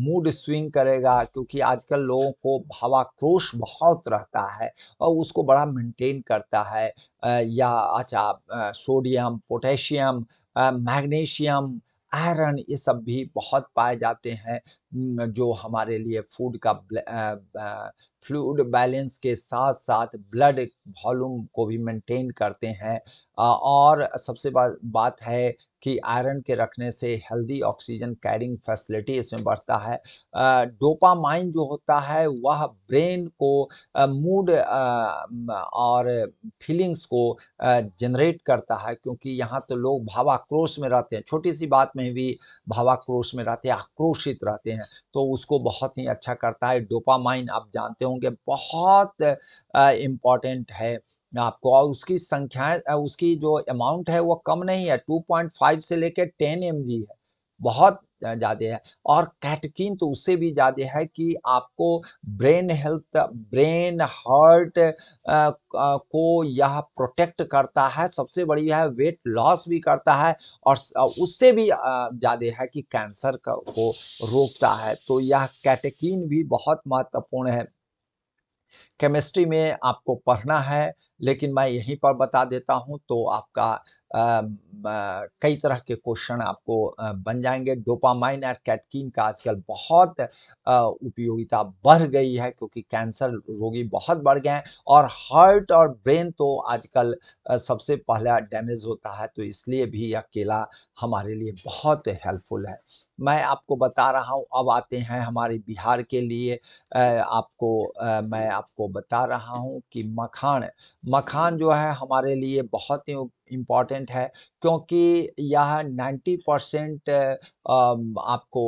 मूड स्विंग करेगा क्योंकि आजकल लोगों को भावाक्रोश बहुत रहता है और उसको बड़ा मेंटेन करता है या अच्छा सोडियम पोटेशियम मैग्नीशियम आयरन ये सब भी बहुत पाए जाते हैं जो हमारे लिए फूड का फ्लूड बैलेंस के साथ साथ ब्लड वॉल्यूम को भी मेंटेन करते हैं और सबसे बात है कि आयरन के रखने से हेल्दी ऑक्सीजन कैरिंग फैसिलिटी इसमें बढ़ता है डोपामाइन जो होता है वह ब्रेन को मूड और फीलिंग्स को जनरेट करता है क्योंकि यहाँ तो लोग भावाक्रोश में रहते हैं छोटी सी बात में भी भावाक्रोश में रहते हैं आक्रोशित रहते हैं तो उसको बहुत ही अच्छा करता है डोपामाइन आप जानते होंगे बहुत इम्पॉर्टेंट है आपको और उसकी संख्या उसकी जो अमाउंट है वो कम नहीं है 2.5 से लेकर 10 एम है बहुत ज़्यादा है और कैटकिन तो उससे भी ज़्यादा है कि आपको brain health brain heart ah, ah, को यह प्रोटेक्ट करता है सबसे बड़ी है वेट लॉस भी करता है और उससे भी ज़्यादा है कि कैंसर को रोकता है तो यह कैटकिन भी बहुत महत्वपूर्ण है केमिस्ट्री में आपको पढ़ना है लेकिन मैं यहीं पर बता देता हूं तो आपका कई तरह के क्वेश्चन आपको आ, बन जाएंगे डोपामाइन और कैटकिन का आजकल बहुत उपयोगिता बढ़ गई है क्योंकि कैंसर रोगी बहुत बढ़ गए हैं और हार्ट और ब्रेन तो आजकल सबसे पहला डैमेज होता है तो इसलिए भी यह केला हमारे लिए बहुत हेल्पफुल है मैं आपको बता रहा हूँ अब आते हैं हमारे बिहार के लिए आपको मैं आपको बता रहा हूँ कि मखान मखान जो है हमारे लिए बहुत ही इम्पॉर्टेंट है क्योंकि यह 90 परसेंट आपको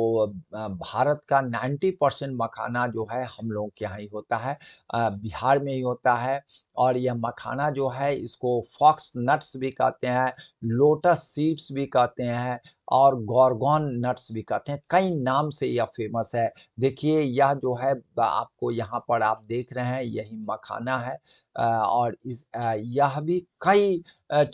भारत का 90 परसेंट मखाना जो है हम लोगों के यहाँ ही होता है बिहार में ही होता है और यह मखाना जो है इसको फॉक्स नट्स भी कहते हैं लोटस सीड्स भी कहते हैं और गॉर्गॉन नट्स भी कहते हैं कई नाम से यह फेमस है देखिए यह जो है आपको यहाँ पर आप देख रहे हैं यही मखाना है और इस यह भी कई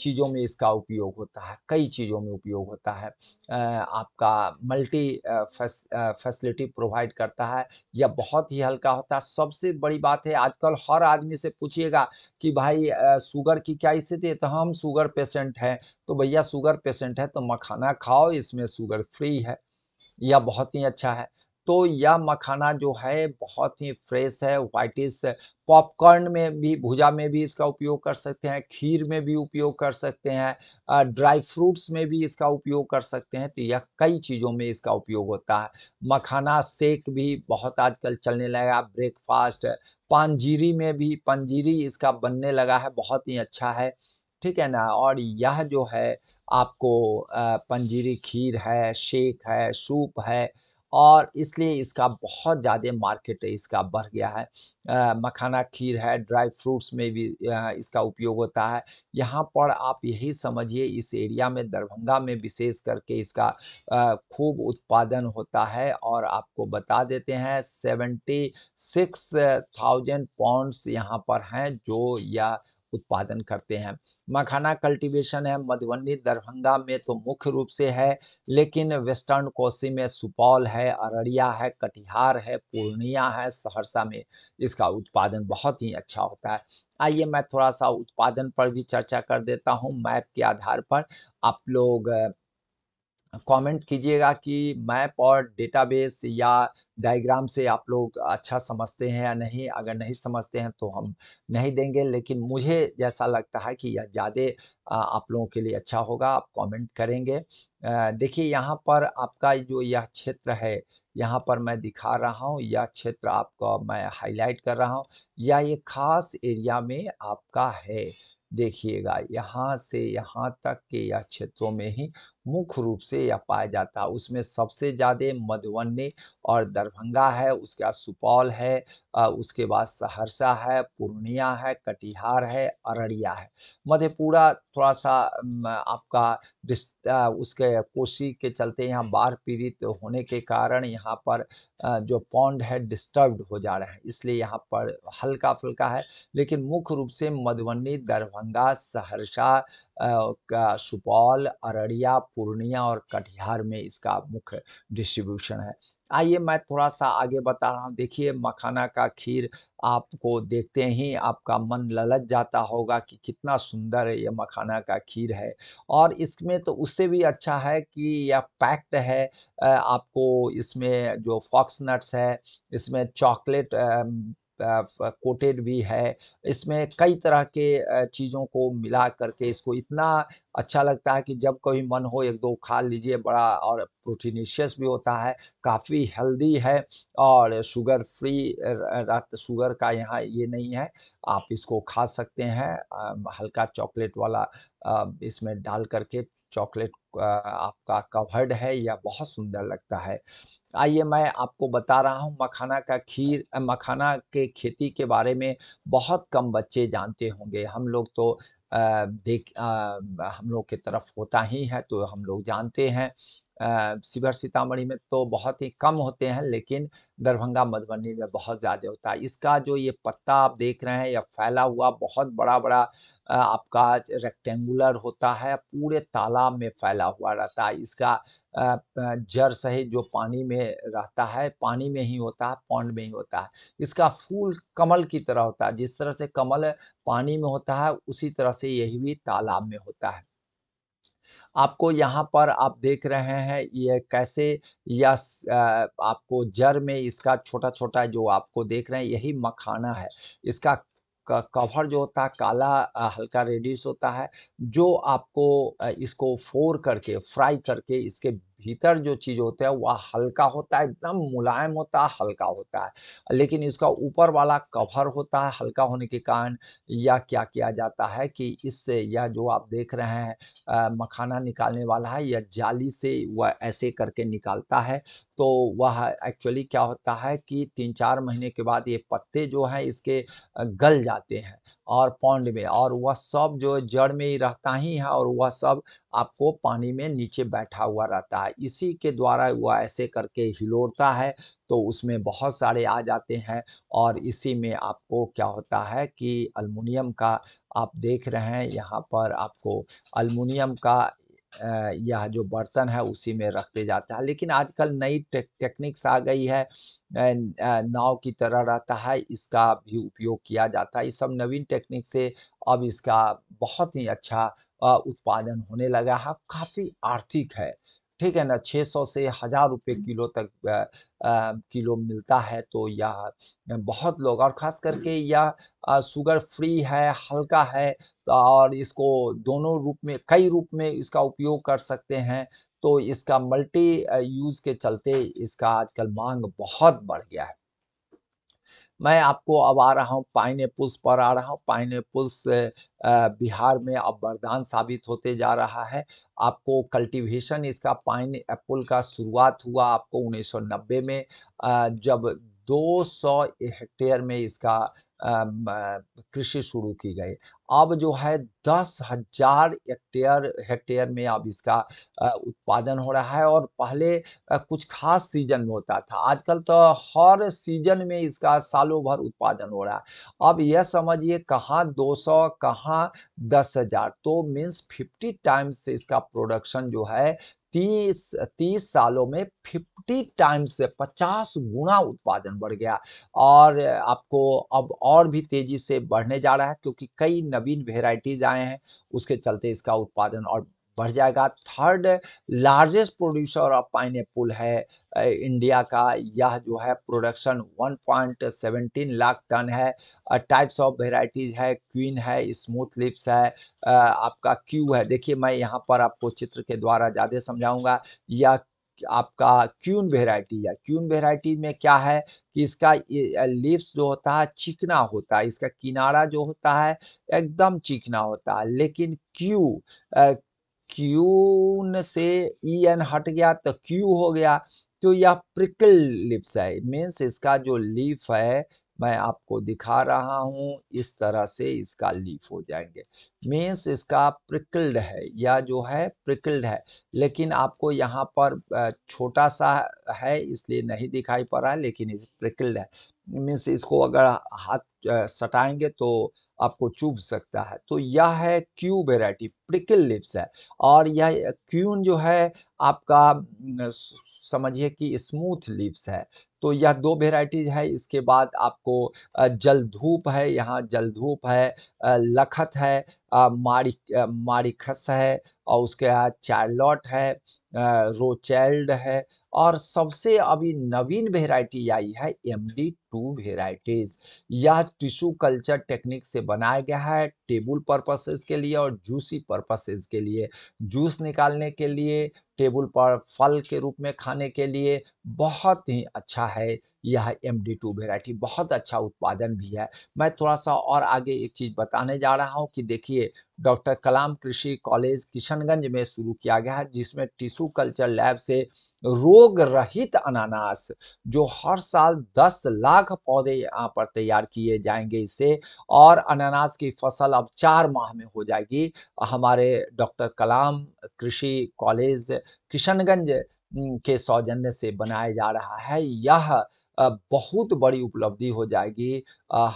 चीज़ों में इसका उपयोग होता है कई चीज़ों में उपयोग होता है आपका मल्टी फैसिलिटी प्रोवाइड करता है यह बहुत ही हल्का होता है सबसे बड़ी बात है आजकल हर आदमी से पूछिएगा कि भाई शुगर की क्या स्थिति है तो हम शुगर पेशेंट हैं तो भैया शुगर पेशेंट है तो मखाना खाओ इसमें शुगर फ्री है यह बहुत ही अच्छा है तो यह मखाना जो है बहुत ही फ्रेश है वाइटिस पॉपकॉर्न में भी भुजा में भी इसका उपयोग कर सकते हैं खीर में भी उपयोग कर सकते हैं ड्राई फ्रूट्स में भी इसका उपयोग कर सकते हैं तो यह कई चीज़ों में इसका उपयोग होता है मखाना सेक भी बहुत आजकल चलने लगा ब्रेकफास्ट पंजीरी में भी पंजीरी इसका बनने लगा है बहुत ही अच्छा है ठीक है ना और यह जो है आपको पंजीरी खीर है शेक है सूप है और इसलिए इसका बहुत ज़्यादा मार्केट इसका बढ़ गया है आ, मखाना खीर है ड्राई फ्रूट्स में भी आ, इसका उपयोग होता है यहाँ पर आप यही समझिए इस एरिया में दरभंगा में विशेष करके इसका खूब उत्पादन होता है और आपको बता देते हैं सेवेंटी सिक्स थाउजेंड पाउंड्स यहाँ पर हैं जो यह उत्पादन करते हैं मखाना कल्टीवेशन है मधुबनी दरभंगा में तो मुख्य रूप से है लेकिन वेस्टर्न कोसी में सुपौल है अररिया है कटिहार है पूर्णिया है सहरसा में इसका उत्पादन बहुत ही अच्छा होता है आइए मैं थोड़ा सा उत्पादन पर भी चर्चा कर देता हूँ मैप के आधार पर आप लोग कमेंट कीजिएगा कि मैप और डेटाबेस या डायग्राम से आप लोग अच्छा समझते हैं या नहीं अगर नहीं समझते हैं तो हम नहीं देंगे लेकिन मुझे जैसा लगता है कि यह ज़्यादा आप लोगों के लिए अच्छा होगा आप कमेंट करेंगे देखिए यहाँ पर आपका जो यह क्षेत्र है यहाँ पर मैं दिखा रहा हूँ यह क्षेत्र आपको मैं हाईलाइट कर रहा हूँ यह एक खास एरिया में आपका है देखिएगा यहाँ से यहाँ तक के यह क्षेत्रों में ही मुख्य रूप से यह पाया जाता है उसमें सबसे ज़्यादा मधुबनी और दरभंगा है उसके बाद सुपौल है उसके बाद सहरसा है पूर्णिया है कटिहार है अररिया है मधेपुरा थोड़ा सा आपका उसके कोसी के चलते यहाँ बाढ़ पीड़ित होने के कारण यहाँ पर जो पौंड है डिस्टर्ब्ड हो जा रहे हैं इसलिए यहाँ पर हल्का फुल्का है लेकिन मुख्य रूप से मधुबनी दरभंगा सहरसा का सुपौल अररिया पूर्णिया और कटिहार में इसका मुख्य डिस्ट्रीब्यूशन है आइए मैं थोड़ा सा आगे बता रहा हूँ देखिए मखाना का खीर आपको देखते ही आपका मन ललच जाता होगा कि कितना सुंदर यह मखाना का खीर है और इसमें तो उससे भी अच्छा है कि यह पैक्ड है आपको इसमें जो फॉक्स नट्स है इसमें चॉकलेट कोटेड भी है इसमें कई तरह के चीज़ों को मिला करके इसको इतना अच्छा लगता है कि जब कभी मन हो एक दो खा लीजिए बड़ा और प्रोटीनिशियस भी होता है काफ़ी हेल्दी है और शुगर फ्री रात शुगर का यहाँ ये नहीं है आप इसको खा सकते हैं हल्का चॉकलेट वाला इसमें डाल करके चॉकलेट आपका कवर्ड है या बहुत सुंदर लगता है आइए मैं आपको बता रहा हूँ मखाना का खीर मखाना के खेती के बारे में बहुत कम बच्चे जानते होंगे हम लोग तो आ, देख आ, हम लोग के तरफ होता ही है तो हम लोग जानते हैं शिवर सीतामढ़ी में तो बहुत ही कम होते हैं लेकिन दरभंगा मधुबनी में बहुत ज़्यादा होता है इसका जो ये पत्ता आप देख रहे हैं या फैला हुआ बहुत बड़ा बड़ा आपका रेक्टेंगुलर होता है पूरे तालाब में फैला हुआ रहता है इसका जड़ सहित जो पानी में रहता है पानी में ही होता है पौंड में ही होता है इसका फूल कमल की तरह होता है जिस तरह से कमल पानी में होता है उसी तरह से यही भी तालाब में होता है आपको यहाँ पर आप देख रहे हैं ये कैसे या आपको जड़ में इसका छोटा छोटा जो आपको देख रहे हैं यही मखाना है इसका कवर जो होता है काला हल्का रेडिश होता है जो आपको इसको फोर करके फ्राई करके इसके भीतर जो चीज़ होता है वह हल्का होता है एकदम मुलायम होता है हल्का होता है लेकिन इसका ऊपर वाला कवर होता है हल्का होने के कारण या क्या किया जाता है कि इससे यह जो आप देख रहे हैं मखाना निकालने वाला है या जाली से वह ऐसे करके निकालता है तो वह एक्चुअली क्या होता है कि तीन चार महीने के बाद ये पत्ते जो हैं इसके गल जाते हैं और पौंड में और वह सब जो जड़ में ही रहता ही है और वह सब आपको पानी में नीचे बैठा हुआ रहता है है इसी के द्वारा वह ऐसे करके हिलोड़ता है तो उसमें बहुत सारे आ जाते हैं और इसी में आपको क्या होता है कि अलमुनियम का आप देख रहे हैं यहाँ पर आपको अलमुनियम का यह जो बर्तन है उसी में रखते जाता है लेकिन आजकल नई टेक, टेक्निक्स आ गई है नाव की तरह रहता है इसका भी उपयोग किया जाता है इस सब नवीन टेक्निक से अब इसका बहुत ही अच्छा उत्पादन होने लगा है काफ़ी आर्थिक है ठीक है ना 600 से हज़ार रुपये किलो तक आ, आ, किलो मिलता है तो यह बहुत लोग और ख़ास करके यह शुगर फ्री है हल्का है तो और इसको दोनों रूप में कई रूप में इसका उपयोग कर सकते हैं तो इसका मल्टी यूज़ के चलते इसका आजकल मांग बहुत बढ़ गया है मैं आपको अब आ रहा हूँ पाइन एपुल्स पर आ रहा हूँ पाइन एपुल्स बिहार में अब वरदान साबित होते जा रहा है आपको कल्टीवेशन इसका पाइन एप्पल का शुरुआत हुआ आपको 1990 में जब 200 हेक्टेयर में इसका कृषि शुरू की गई अब जो है दस हजार हेक्टेयर हेक्टेयर में अब इसका उत्पादन हो रहा है और पहले कुछ खास सीजन में होता था आजकल तो हर सीजन में इसका सालों भर उत्पादन हो रहा है अब यह समझिए कहाँ 200 सौ कहाँ दस हजार तो मीन्स 50 टाइम्स इसका प्रोडक्शन जो है तीस तीस सालों में फिफ्टी टाइम्स से पचास गुना उत्पादन बढ़ गया और आपको अब और भी तेज़ी से बढ़ने जा रहा है क्योंकि कई नवीन वेराइटीज़ आए हैं उसके चलते इसका उत्पादन और बढ़ जाएगा third largest producer of pine है इंडिया का यह जो है प्रोडक्शन 1.17 लाख टन है टाइप्स ऑफ वेराइटीज़ है क्वीन है स्मूथ लिप्स है आपका क्यू है देखिए मैं यहाँ पर आपको चित्र के द्वारा ज़्यादा समझाऊंगा यह आपका क्यून वेराइटी है क्यून वेराइटी में क्या है कि इसका लिप्स जो होता है चिकना होता है इसका किनारा जो होता है एकदम चिकना होता है लेकिन क्यू क्यून से ई एन हट गया तो क्यू हो गया तो यह प्रिकल लिप्स है मीन्स इसका जो लीफ है मैं आपको दिखा रहा हूं इस तरह से इसका लीफ हो जाएंगे मीन्स इसका प्रिकल्ड है या जो है प्रिकल्ड है लेकिन आपको यहाँ पर छोटा सा है इसलिए नहीं दिखाई पड़ रहा है लेकिन इस प्रिकल्ड है मीन्स इसको अगर हाथ सटाएंगे तो आपको चुभ सकता है तो यह है क्यू वेराइटी प्रिकल लिप्स है और यह क्यून जो है आपका समझिए कि स्मूथ लिप्स है तो यह दो वेराइटीज है इसके बाद आपको जल धूप है यहाँ जल धूप है लखत है मारिक मारिकस है और उसके बाद चार्लॉट है रोचैल्ड है और सबसे अभी नवीन वेराइटी आई है एम डी टू वेराइटीज यह टिश्यू कल्चर टेक्निक से बनाया गया है टेबल पर्पसेस के लिए और जूसी पर्पसेस के लिए जूस निकालने के लिए टेबल पर फल के रूप में खाने के लिए बहुत ही अच्छा है यह एम डी टू वेराइटी बहुत अच्छा उत्पादन भी है मैं थोड़ा सा और आगे एक चीज़ बताने जा रहा हूँ कि देखिए डॉक्टर कलाम कृषि कॉलेज किशनगंज में शुरू किया गया है जिसमें टिश्यू कल्चर लैब से रोग रहित अनानास जो हर साल 10 लाख पौधे यहाँ पर तैयार किए जाएंगे इससे और अनानास की फसल अब चार माह में हो जाएगी हमारे डॉक्टर कलाम कृषि कॉलेज किशनगंज के सौजन्य से बनाया जा रहा है यह बहुत बड़ी उपलब्धि हो जाएगी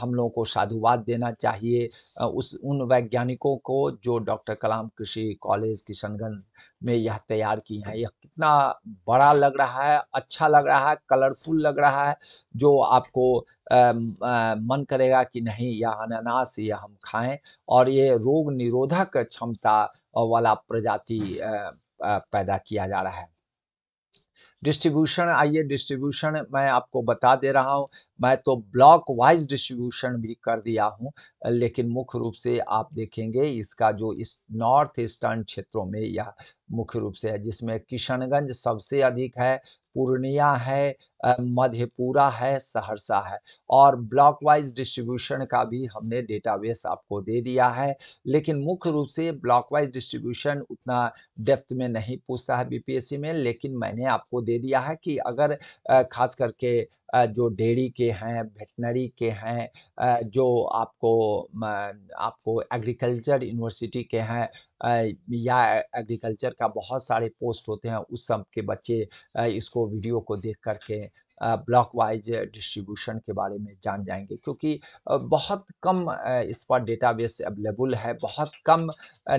हम लोगों को साधुवाद देना चाहिए उस उन वैज्ञानिकों को जो डॉक्टर कलाम कृषि कॉलेज किशनगंज में यह तैयार की हैं यह कितना बड़ा लग रहा है अच्छा लग रहा है कलरफुल लग रहा है जो आपको आ, आ, मन करेगा कि नहीं यह अनानास यह हम खाएं और ये रोग निरोधक क्षमता वाला प्रजाति पैदा किया जा रहा है डिस्ट्रीब्यूशन आइए डिस्ट्रीब्यूशन मैं आपको बता दे रहा हूँ मैं तो ब्लॉक वाइज डिस्ट्रीब्यूशन भी कर दिया हूँ लेकिन मुख्य रूप से आप देखेंगे इसका जो इस नॉर्थ ईस्टर्न क्षेत्रों में यह मुख्य रूप से है जिसमें किशनगंज सबसे अधिक है पूर्णिया है मधेपुरा है सहरसा है और ब्लॉक वाइज डिस्ट्रीब्यूशन का भी हमने डेटाबेस आपको दे दिया है लेकिन मुख्य रूप से ब्लॉक वाइज डिस्ट्रीब्यूशन उतना डेप्थ में नहीं पूछता है बीपीएससी में लेकिन मैंने आपको दे दिया है कि अगर खास करके जो डेयरी के हैं वेटनरी के हैं जो आपको आपको एग्रीकल्चर यूनिवर्सिटी के हैं या एग्रीकल्चर का बहुत सारे पोस्ट होते हैं उस सब के बच्चे इसको वीडियो को देख करके ब्लॉक वाइज डिस्ट्रीब्यूशन के बारे में जान जाएंगे क्योंकि बहुत कम इस पर डेटाबेस अवेलेबल है बहुत कम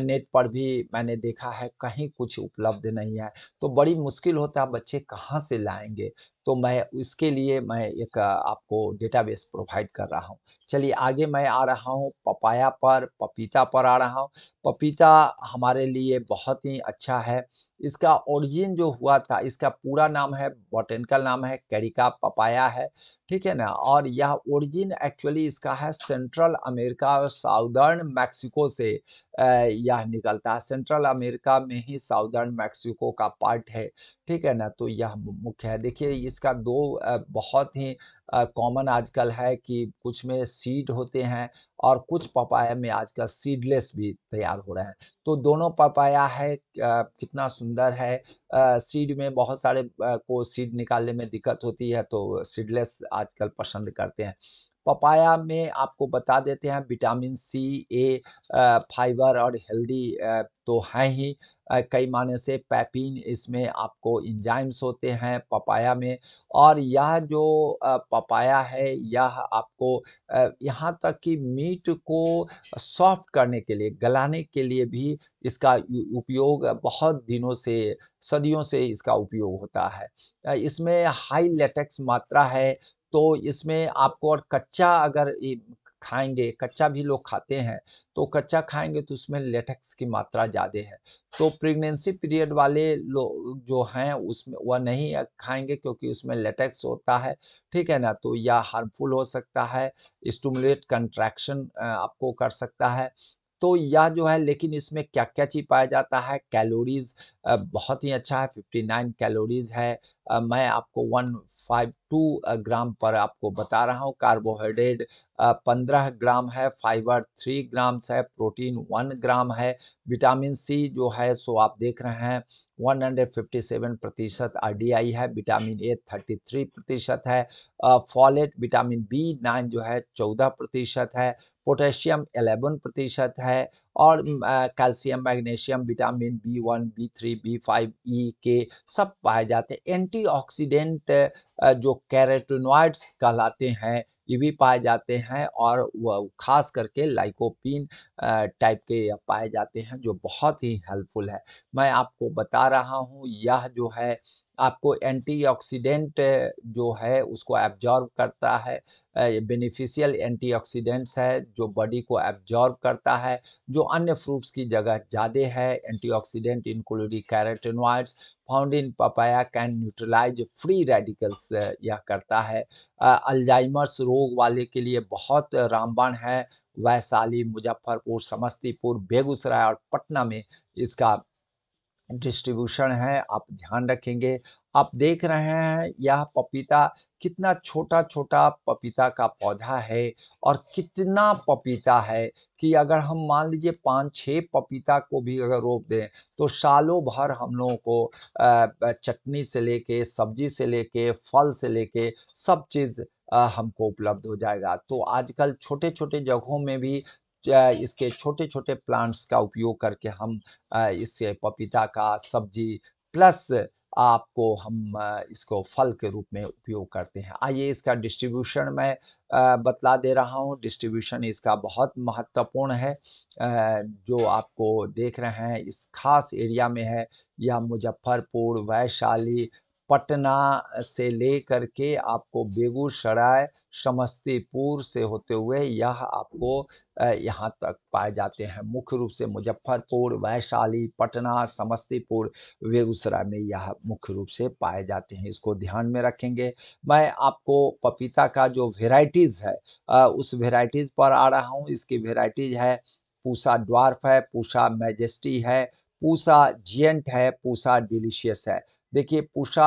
नेट पर भी मैंने देखा है कहीं कुछ उपलब्ध नहीं है तो बड़ी मुश्किल होता है बच्चे कहाँ से लाएंगे तो मैं इसके लिए मैं एक आपको डेटाबेस प्रोवाइड कर रहा हूँ चलिए आगे मैं आ रहा हूँ पपाया पर पपीता पर आ रहा हूँ पपीता हमारे लिए बहुत ही अच्छा है इसका ओरिजिन जो हुआ था इसका पूरा नाम है बॉटेनिकल नाम है कैरिका पपाया है ठीक है ना और यह ओरिजिन एक्चुअली इसका है सेंट्रल अमेरिका और साउदर्न मैक्सिको से यह निकलता है सेंट्रल अमेरिका में ही साउदर्न मैक्सिको का पार्ट है ठीक है ना तो यह मुख्य है देखिए इसका दो बहुत ही कॉमन आजकल है कि कुछ में सीड होते हैं और कुछ पपाया में आजकल सीडलेस भी तैयार हो रहे हैं तो दोनों पपाया है कितना सुंदर है सीड में बहुत सारे को सीड निकालने में दिक्कत होती है तो सीडलेस आजकल पसंद करते हैं पपाया में आपको बता देते हैं विटामिन सी ए फाइबर और हेल्दी तो हैं ही कई माने से पैपिन इसमें आपको इंजाइम्स होते हैं पपाया में और यह जो पपाया है यह आपको यहाँ तक कि मीट को सॉफ्ट करने के लिए गलाने के लिए भी इसका उपयोग बहुत दिनों से सदियों से इसका उपयोग होता है इसमें हाई लेटेक्स मात्रा है तो इसमें आपको और कच्चा अगर खाएंगे कच्चा भी लोग खाते हैं तो कच्चा खाएंगे तो उसमें लेटेक्स की मात्रा ज़्यादा है तो प्रेगनेंसी पीरियड वाले लोग जो हैं उसमें वह नहीं खाएंगे क्योंकि उसमें लेटेक्स होता है ठीक है ना तो यह हार्मफुल हो सकता है स्टूमुलेट कंट्रैक्शन आपको कर सकता है तो यह जो है लेकिन इसमें क्या क्या चीज पाया जाता है कैलोरीज बहुत ही अच्छा है 59 कैलोरीज है मैं आपको 152 ग्राम पर आपको बता रहा हूँ कार्बोहाइड्रेट 15 ग्राम है फाइबर 3 ग्राम्स है प्रोटीन 1 ग्राम है विटामिन सी जो है सो आप देख रहे हैं 157 प्रतिशत आर है विटामिन ए 33 प्रतिशत है फॉलेट विटामिन बी नाइन जो है 14 प्रतिशत है पोटेशियम 11 प्रतिशत है और calcium magnesium vitamin B one B three B five E के सब पाए जाते हैं एंटीऑक्सीडेंट जो कैरेटोनॉइड्स कहलाते हैं ये भी पाए जाते हैं और खास करके लाइकोपिन टाइप के पाए जाते हैं जो बहुत ही हेल्पफुल है मैं आपको बता रहा हूँ यह जो है आपको एंटीऑक्सीडेंट जो है उसको एब्जॉर्व करता है बेनिफिशियल एंटीऑक्सीडेंट्स है जो बॉडी को एब्जॉर्व करता है जो अन्य फ्रूट्स की जगह ज़्यादा है antioxidant including carotenoids found in papaya can neutralise free radicals यह करता है अल्जाइमर्स रोग वाले के लिए बहुत रामबाण है वैशाली मुजफ्फरपुर समस्तीपुर बेगूसराय और पटना में इसका डिस्ट्रीब्यूशन है आप ध्यान रखेंगे आप देख रहे हैं यह पपीता कितना छोटा छोटा पपीता का पौधा है और कितना पपीता है कि अगर हम मान लीजिए पाँच छः पपीता को भी अगर रोप दें तो सालों भर हम लोगों को चटनी से लेके सब्जी से लेके फल से लेके सब चीज़ हमको उपलब्ध हो जाएगा तो आजकल छोटे छोटे जगहों में भी इसके छोटे छोटे प्लांट्स का उपयोग करके हम इससे पपीता का सब्जी प्लस आपको हम इसको फल के रूप में उपयोग करते हैं आइए इसका डिस्ट्रीब्यूशन मैं बतला दे रहा हूँ डिस्ट्रीब्यूशन इसका बहुत महत्वपूर्ण है जो आपको देख रहे हैं इस खास एरिया में है या मुजफ्फरपुर वैशाली पटना से ले के आपको बेगूसराय समस्तीपुर से होते हुए यह आपको यहाँ तक पाए जाते हैं मुख्य रूप से मुजफ्फरपुर वैशाली पटना समस्तीपुर बेगूसराय में यह मुख्य रूप से पाए जाते हैं इसको ध्यान में रखेंगे मैं आपको पपीता का जो वेराइटीज़ है उस वेराइटीज़ पर आ रहा हूँ इसकी वेराइटीज़ है पूसा ड्वार्फ है पूसा मैजेस्टी है पूसा जियंट है पूसा डिलीशियस है देखिए पूषा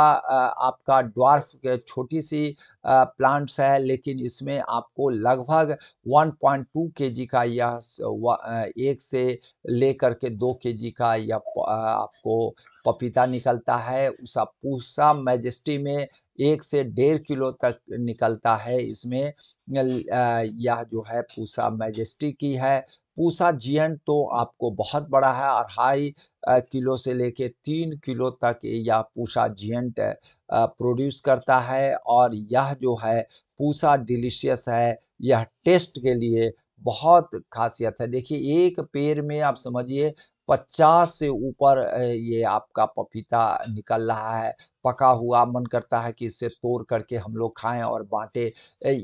आपका ड्वार्फ छोटी सी प्लांट्स है लेकिन इसमें आपको लगभग 1.2 केजी का यह एक से लेकर के दो केजी का यह आपको पपीता निकलता है उस पूषा मैजेस्टी में एक से डेढ़ किलो तक निकलता है इसमें यह जो है पूषा मैजेस्टी की है पूसा जियन तो आपको बहुत बड़ा है और हाई किलो से लेके तीन किलो तक यह पूसा जियंट प्रोड्यूस करता है और यह जो है पूसा डिलीशियस है यह टेस्ट के लिए बहुत खासियत है देखिए एक पेड़ में आप समझिए पचास से ऊपर ये आपका पपीता निकल रहा है पका हुआ मन करता है कि इससे तोड़ करके हम लोग खाएं और बांटें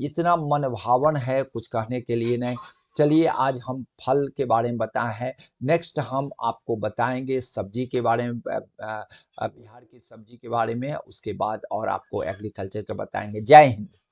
इतना मन भावन है कुछ कहने के लिए नहीं चलिए आज हम फल के बारे में बताए हैं नेक्स्ट हम आपको बताएंगे सब्जी के बारे में बिहार की सब्जी के बारे में उसके बाद और आपको एग्रीकल्चर के बताएंगे जय हिंद